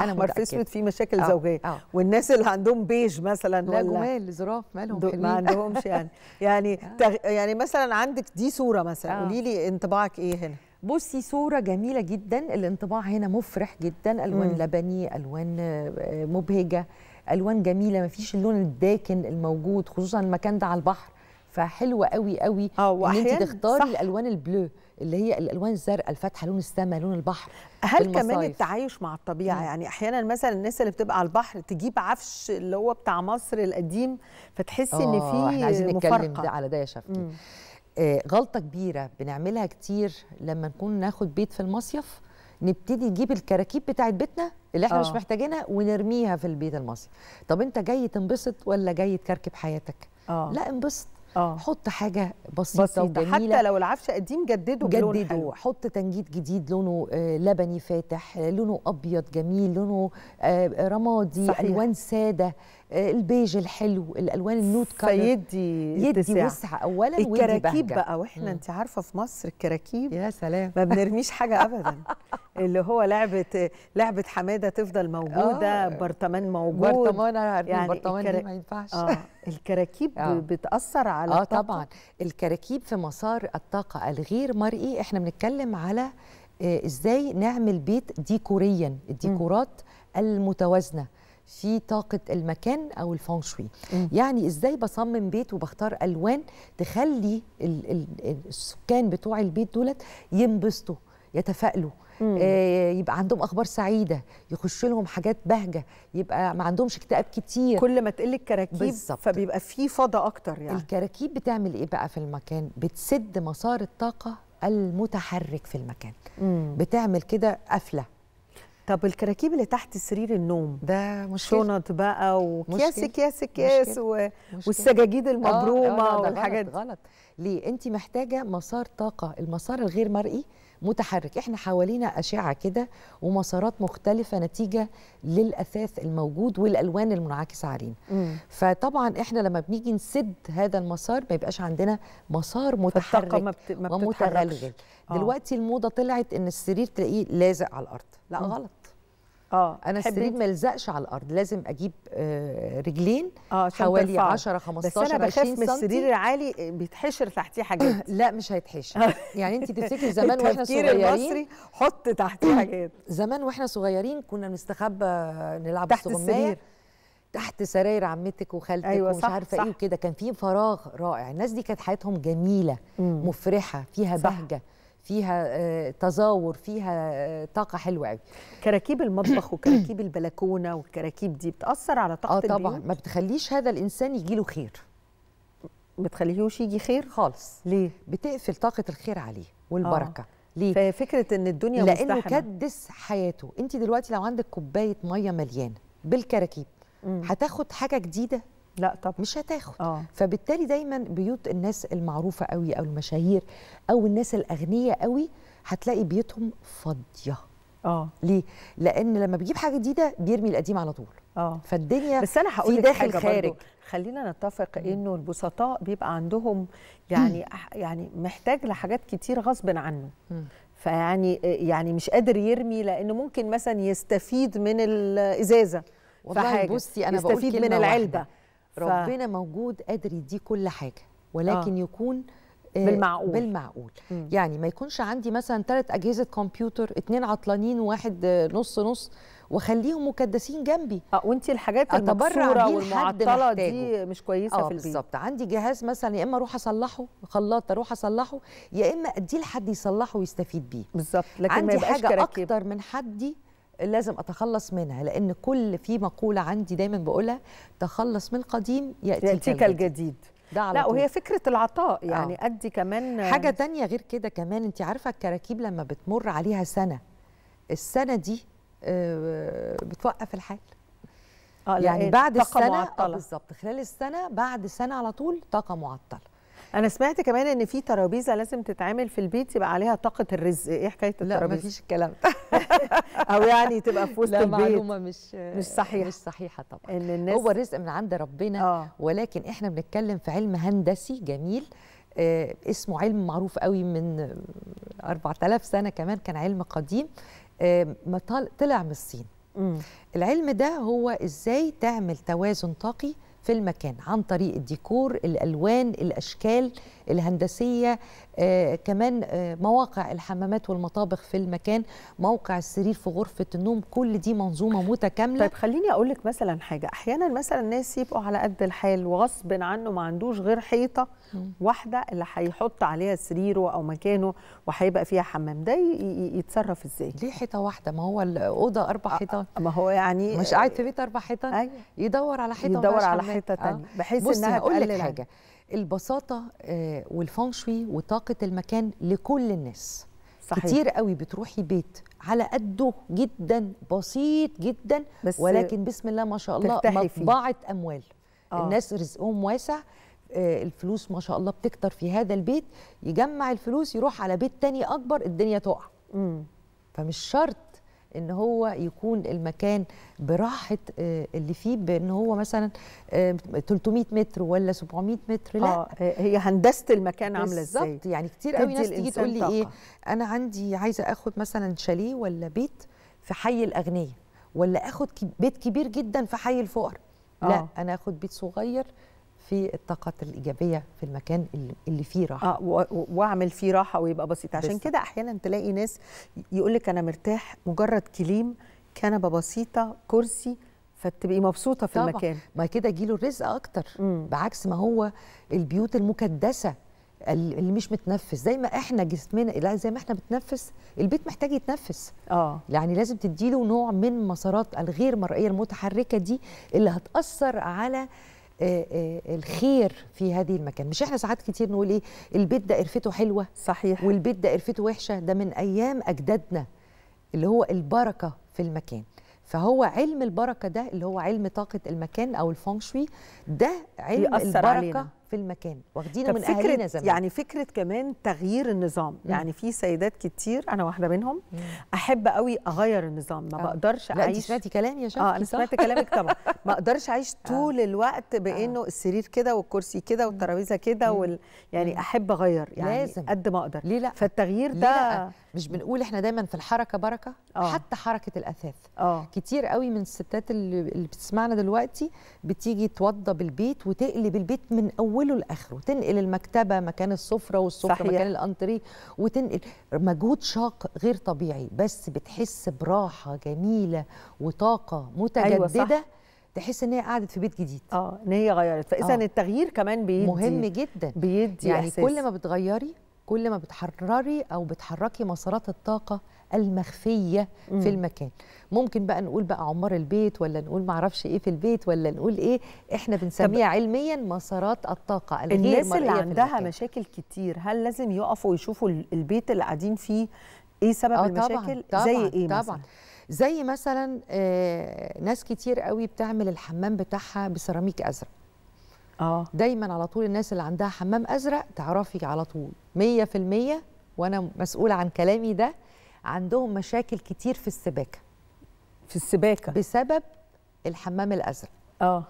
انا احمر في اسود في مشاكل أوه. زوجيه أوه. والناس اللي عندهم بيج مثلا لا جمال زراف مالهم حلوين ما عندهمش يعني يعني آه. تغ... يعني مثلا عندك دي صوره مثلا آه. قولي لي انطباعك ايه هنا بصي صوره جميله جدا الانطباع هنا مفرح جدا الوان م. لبني الوان آه، مبهجه الوان جميله ما فيش اللون الداكن الموجود خصوصا المكان ده على البحر فحلوه قوي قوي ان انت تختاري الالوان البلو اللي هي الالوان الزرقاء الفاتحه لون السماء لون البحر هل كمان التعايش مع الطبيعه مم. يعني احيانا مثلا الناس اللي بتبقى على البحر تجيب عفش اللي هو بتاع مصر القديم فتحس ان آه، في مفارقه ده على ده يا شفتي آه غلطه كبيره بنعملها كتير لما نكون ناخد بيت في المصيف نبتدي نجيب الكراكيب بتاعت بيتنا اللي احنا أوه. مش آه. محتاجينها ونرميها في البيت المصيف طب انت جاي تنبسط ولا جاي تكركب حياتك أوه. لا انبسط أوه. حط حاجه بسيطه, بسيطة. وجميله حتى لو العفش قديم جدده جدده حط تنجيد جديد لونه آه، لبني فاتح آه، لونه ابيض جميل لونه آه، رمادي صحيح. الوان ساده آه، البيج الحلو الالوان النود كلر فيدي يدي وسع اولا الكراكيب بقى واحنا انت عارفه في مصر الكراكيب يا سلام ما بنرميش حاجه ابدا اللي هو لعبه لعبه حماده تفضل موجوده آه. برطمان موجود برطمان يعني برطمان الكرا... ما ينفعش آه. الكراكيب آه. بتاثر على اه الكراكيب اه بتاثر علي اه طبعا الكراكيب في مسار الطاقه الغير مرئي احنا بنتكلم على آه، ازاي نعمل بيت ديكوريا الديكورات المتوازنه في طاقة المكان أو الفانشوي يعني إزاي بصمم بيت وبختار ألوان تخلي السكان بتوع البيت دولت ينبسطوا يتفائلوا آه، يبقى عندهم اخبار سعيده يخش لهم حاجات بهجه يبقى ما عندهمش اكتئاب كتير كل ما تقل الكراكيب بالزبط. فبيبقى في فضاء اكتر يعني الكراكيب بتعمل ايه بقى في المكان بتسد مسار الطاقه المتحرك في المكان مم. بتعمل كده قفله طب الكراكيب اللي تحت سرير النوم ده مش شنط بقى وكياس كياس كياس و... والسجاجيد آه، المبرومه آه آه والحاجات غلط, غلط. ليه انت محتاجه مسار طاقه المسار الغير مرئي متحرك احنا حوالينا اشعه كده ومسارات مختلفه نتيجه للاثاث الموجود والالوان المنعكسه علينا مم. فطبعا احنا لما بنيجي نسد هذا المسار ما يبقاش عندنا مسار متحرك ما بت... ما ومتغلغل آه. دلوقتي الموضه طلعت ان السرير تلاقيه لازق على الارض لا مم. غلط اه انا السرير ما يلزقش على الارض لازم اجيب آه، رجلين آه حوالي 10 15 20 بس انا بخاف من السرير العالي آه، بيتحشر تحتيه حاجات لا مش هيتحشر يعني انت تفتكري زمان واحنا صغيرين المصري حط تحتيه حاجات زمان واحنا صغيرين كنا نستخبى آه، نلعب تحت السرير تحت سراير عمتك وخالتك أيوة ومش صح عارفه إيه صح ايه وكده كان في فراغ رائع الناس دي كانت حياتهم جميله مم. مفرحه فيها صح بهجه فيها آه، تزاور فيها آه، طاقه حلوه قوي كراكيب المطبخ وكراكيب البلكونه والكراكيب دي بتاثر على طاقه البيوت اه طبعا البيوت؟ ما بتخليش هذا الانسان يجي له خير ما بتخليهوش يجي خير خالص ليه بتقفل طاقه الخير عليه والبركه آه. ليه؟ ففكره ان الدنيا لانه مستحمة. كدس حياته، انت دلوقتي لو عندك كوبايه ميه مليانه بالكراكيب هتاخد حاجه جديده لا طب مش هتاخد آه. فبالتالي دايما بيوت الناس المعروفه قوي او المشاهير او الناس الاغنياء قوي هتلاقي بيوتهم فاضيه اه ليه لان لما بيجيب حاجه جديده بيرمي القديم على طول اه فالدنيا بس انا هقول في داخل خارج برضو. خلينا نتفق انه البسطاء بيبقى عندهم يعني يعني محتاج لحاجات كتير غصب عنه فيعني يعني مش قادر يرمي لانه ممكن مثلا يستفيد من الازازه والله بصي انا بقول يستفيد من العلبه واحدة. ربنا ف... موجود قادر يديه كل حاجه ولكن آه. يكون آه، بالمعقول بالمعقول يعني ما يكونش عندي مثلا ثلاث اجهزه كمبيوتر اتنين عطلانين وواحد آه، نص نص واخليهم مكدسين جنبي اه وانت الحاجات المكسوره والمعطله دي مش كويسه آه في البيت بالظبط عندي جهاز مثلا يا اما اروح اصلحه خلاط اروح اصلحه يا اما اديه لحد يصلحه ويستفيد بيه بالظبط لكن عندي ما يبقاش حاجه كراكيب. اكتر من حدي لازم اتخلص منها لان كل في مقوله عندي دايما بقولها تخلص من القديم ياتيك, يأتيك الجديد, الجديد. ده على لا طول. وهي فكره العطاء يعني آه. ادي كمان حاجه تانية غير كده كمان انت عارفه الكراكيب لما بتمر عليها سنه السنه دي آه، بتوقف الحال آه يعني بعد السنه آه، بالظبط خلال السنه بعد سنه على طول طاقه معطله انا سمعت كمان ان في ترابيزه لازم تتعمل في البيت يبقى عليها طاقه الرزق ايه حكايه الترابيزه لا مفيش الكلام ده او يعني تبقى في وسط البيت لا معلومه مش مش صحيحه مش صحيحه طبعا إن الناس هو رزق من عند ربنا آه. ولكن احنا بنتكلم في علم هندسي جميل آه اسمه علم معروف قوي من 4000 سنه كمان كان علم قديم آه طلع من الصين العلم ده هو ازاي تعمل توازن طاقي في المكان عن طريق الديكور الالوان الاشكال الهندسيه آه، كمان آه، مواقع الحمامات والمطابخ في المكان موقع السرير في غرفه النوم كل دي منظومه متكامله طيب خليني اقول لك مثلا حاجه احيانا مثلا الناس يبقوا على قد الحال وغصب عنه ما عندوش غير حيطه واحده اللي هيحط عليها سريره او مكانه وهيبقى فيها حمام ده يتصرف ازاي ليه حيطه واحده ما هو الاوضه اربع آه، حيطات آه، ما هو يعني مش قاعد في بيت اربع حيطات أيوه. يدور على حيطه يدور على حيطه حته ثانيه آه. بحيث انها هقول لك حاجه البساطه آه، والفانشوي وطاقه المكان لكل الناس صحيح. كتير قوي بتروحي بيت على قده جدا بسيط جدا بس ولكن بسم الله ما شاء الله مطبعه اموال آه. الناس رزقهم واسع آه، الفلوس ما شاء الله بتكتر في هذا البيت يجمع الفلوس يروح على بيت تاني اكبر الدنيا تقع فمش شرط ان هو يكون المكان براحه آه، اللي فيه بان هو مثلا 300 آه، متر ولا 700 متر لا آه هي هندسه المكان عامله ازاي بالظبط يعني كتير قوي ناس تيجي تقول لي ايه انا عندي عايزه اخد مثلا شاليه ولا بيت في حي الاغنياء ولا اخد بيت كبير جدا في حي الفقراء لا آه. انا اخد بيت صغير في الطاقة الايجابيه في المكان اللي فيه راحه اه واعمل فيه راحه ويبقى بسيط عشان كده احيانا تلاقي ناس يقول لك انا مرتاح مجرد كليم كنبه بسيطه كرسي فتبقي مبسوطه في طبعًا. المكان ما كده جيله الرزق اكتر مم. بعكس ما هو البيوت المكدسه اللي مش متنفس زي ما احنا جسمنا لا زي ما احنا بتنفس البيت محتاج يتنفس اه يعني لازم تديله نوع من مسارات الغير مرئيه المتحركه دي اللي هتاثر على آه، آه، الخير في هذه المكان مش احنا ساعات كتير نقول ايه البيت ده قرفته حلوه صحيح والبيت ده قرفته وحشه ده من ايام اجدادنا اللي هو البركه في المكان فهو علم البركه ده اللي هو علم طاقه المكان او الفونشوي ده علم البركه علينا. في المكان واخدينه من اهالينا زمان يعني فكره كمان تغيير النظام مم. يعني في سيدات كتير انا واحده منهم مم. احب قوي اغير النظام ما آه. بقدرش لا اعيش سمعتي كلامي يا شباب اه انا سمعت كلامك طبعا ما اقدرش اعيش آه. طول آه. الوقت بانه آه. السرير كده والكرسي كده والترابيزه كده وال... يعني مم. احب اغير يعني لازم. قد ما اقدر ليه لا فالتغيير ده مش بنقول احنا دايما في الحركه بركه أوه. حتى حركه الاثاث أوه. كتير قوي من الستات اللي, اللي بتسمعنا دلوقتي بتيجي توضب البيت وتقلب البيت من اول اوله لاخره تنقل المكتبه مكان السفره والسفره صحيح. مكان الانتريه وتنقل مجهود شاق غير طبيعي بس بتحس براحه جميله وطاقه متجدده أيوة صح. تحس ان هي قعدت في بيت جديد اه ان هي غيرت فاذا آه. التغيير كمان بيدي مهم جدا بيدي يعني إحساس. كل ما بتغيري كل ما بتحرري او بتحركي مسارات الطاقه المخفيه مم. في المكان ممكن بقى نقول بقى عمار البيت ولا نقول ما اعرفش ايه في البيت ولا نقول ايه احنا بنسميها علميا مسارات الطاقه الغير الناس اللي عندها مشاكل كتير هل لازم يقفوا يشوفوا البيت اللي قاعدين فيه ايه سبب آه المشاكل طبعًا زي ايه طبعًا مثلا زي مثلا آه ناس كتير قوي بتعمل الحمام بتاعها بسيراميك ازرق آه. دايما على طول الناس اللي عندها حمام ازرق تعرفي على طول 100% وانا مسؤوله عن كلامي ده عندهم مشاكل كتير في السباكه في السباكه بسبب الحمام الازرق اه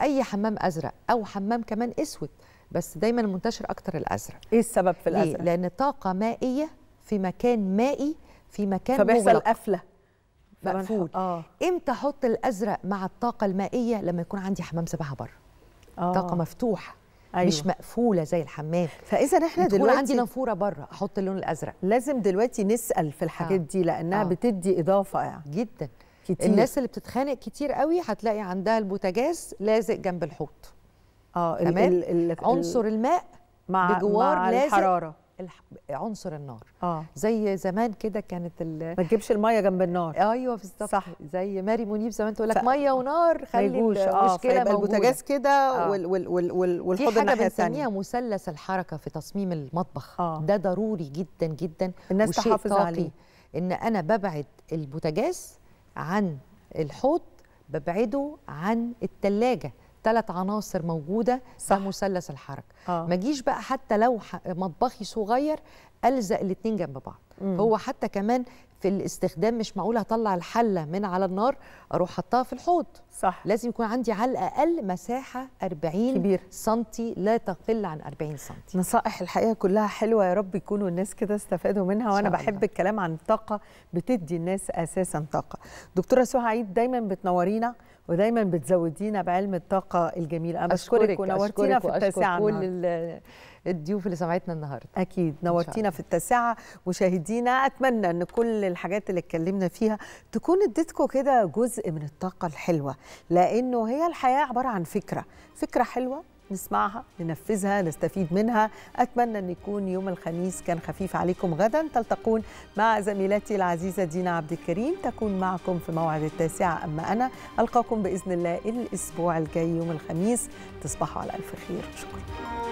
اي حمام ازرق او حمام كمان اسود بس دايما المنتشر اكتر الازرق ايه السبب في الازرق لان طاقه مائيه في مكان مائي في مكان فبيحصل قفله مقفول آه. امتى احط الازرق مع الطاقه المائيه لما يكون عندي حمام سباحه بره أوه. طاقه مفتوحه أيوة. مش مقفوله زي الحمام فاذا احنا دلوقتي عندي نافوره بره احط اللون الازرق لازم دلوقتي نسال في الحاجات آه. دي لانها آه. بتدي اضافه يعني. جدا كتير. الناس اللي بتتخانق كتير قوي هتلاقي عندها البوتاجاز لازق جنب الحوض اه تمام عنصر الماء مع بجوار مع لازق الحراره عنصر النار آه. زي زمان كده كانت ما تجيبش الميه جنب النار ايوه بالظبط صح زي ماري منيب زمان تقول لك ف... ميه ونار خلي آه، المشكله آه. البوتاجاز كده آه. وال... وال... وال... وال... والحوض الناحيه الثانيه بنسميها مثلث الحركه في تصميم المطبخ آه. ده ضروري جدا جدا الناس تحافظ عليه ان انا ببعد البوتاجاز عن الحوض ببعده عن الثلاجه ثلاث عناصر موجوده صح. مثلث الحركه آه. ما جيش بقى حتى لو مطبخي صغير الزق الاثنين جنب بعض مم. هو حتى كمان في الاستخدام مش معقول هطلع الحله من على النار اروح حطها في الحوض صح لازم يكون عندي على الاقل مساحه 40 كبير سنتي لا تقل عن 40 سنتي نصائح الحقيقه كلها حلوه يا رب يكونوا الناس كده استفادوا منها وانا بحب الله. الكلام عن الطاقه بتدي الناس اساسا طاقه دكتوره سهى عيد دايما بتنورينا ودايما بتزودينا بعلم الطاقه الجميل انا بشكرك ونورتينا في التاسعه كل الضيوف اللي سمعتنا النهارده اكيد نورتينا في التاسعه مشاهدينا اتمنى ان كل الحاجات اللي اتكلمنا فيها تكون اديتكم كده جزء من الطاقه الحلوه لانه هي الحياه عباره عن فكره فكره حلوه نسمعها ننفذها نستفيد منها أتمنى أن يكون يوم الخميس كان خفيف عليكم غدا تلتقون مع زميلتي العزيزة دينا عبد الكريم تكون معكم في موعد التاسعة أما أنا ألقاكم بإذن الله الأسبوع الجاي يوم الخميس تصبحوا على ألف خير شكرا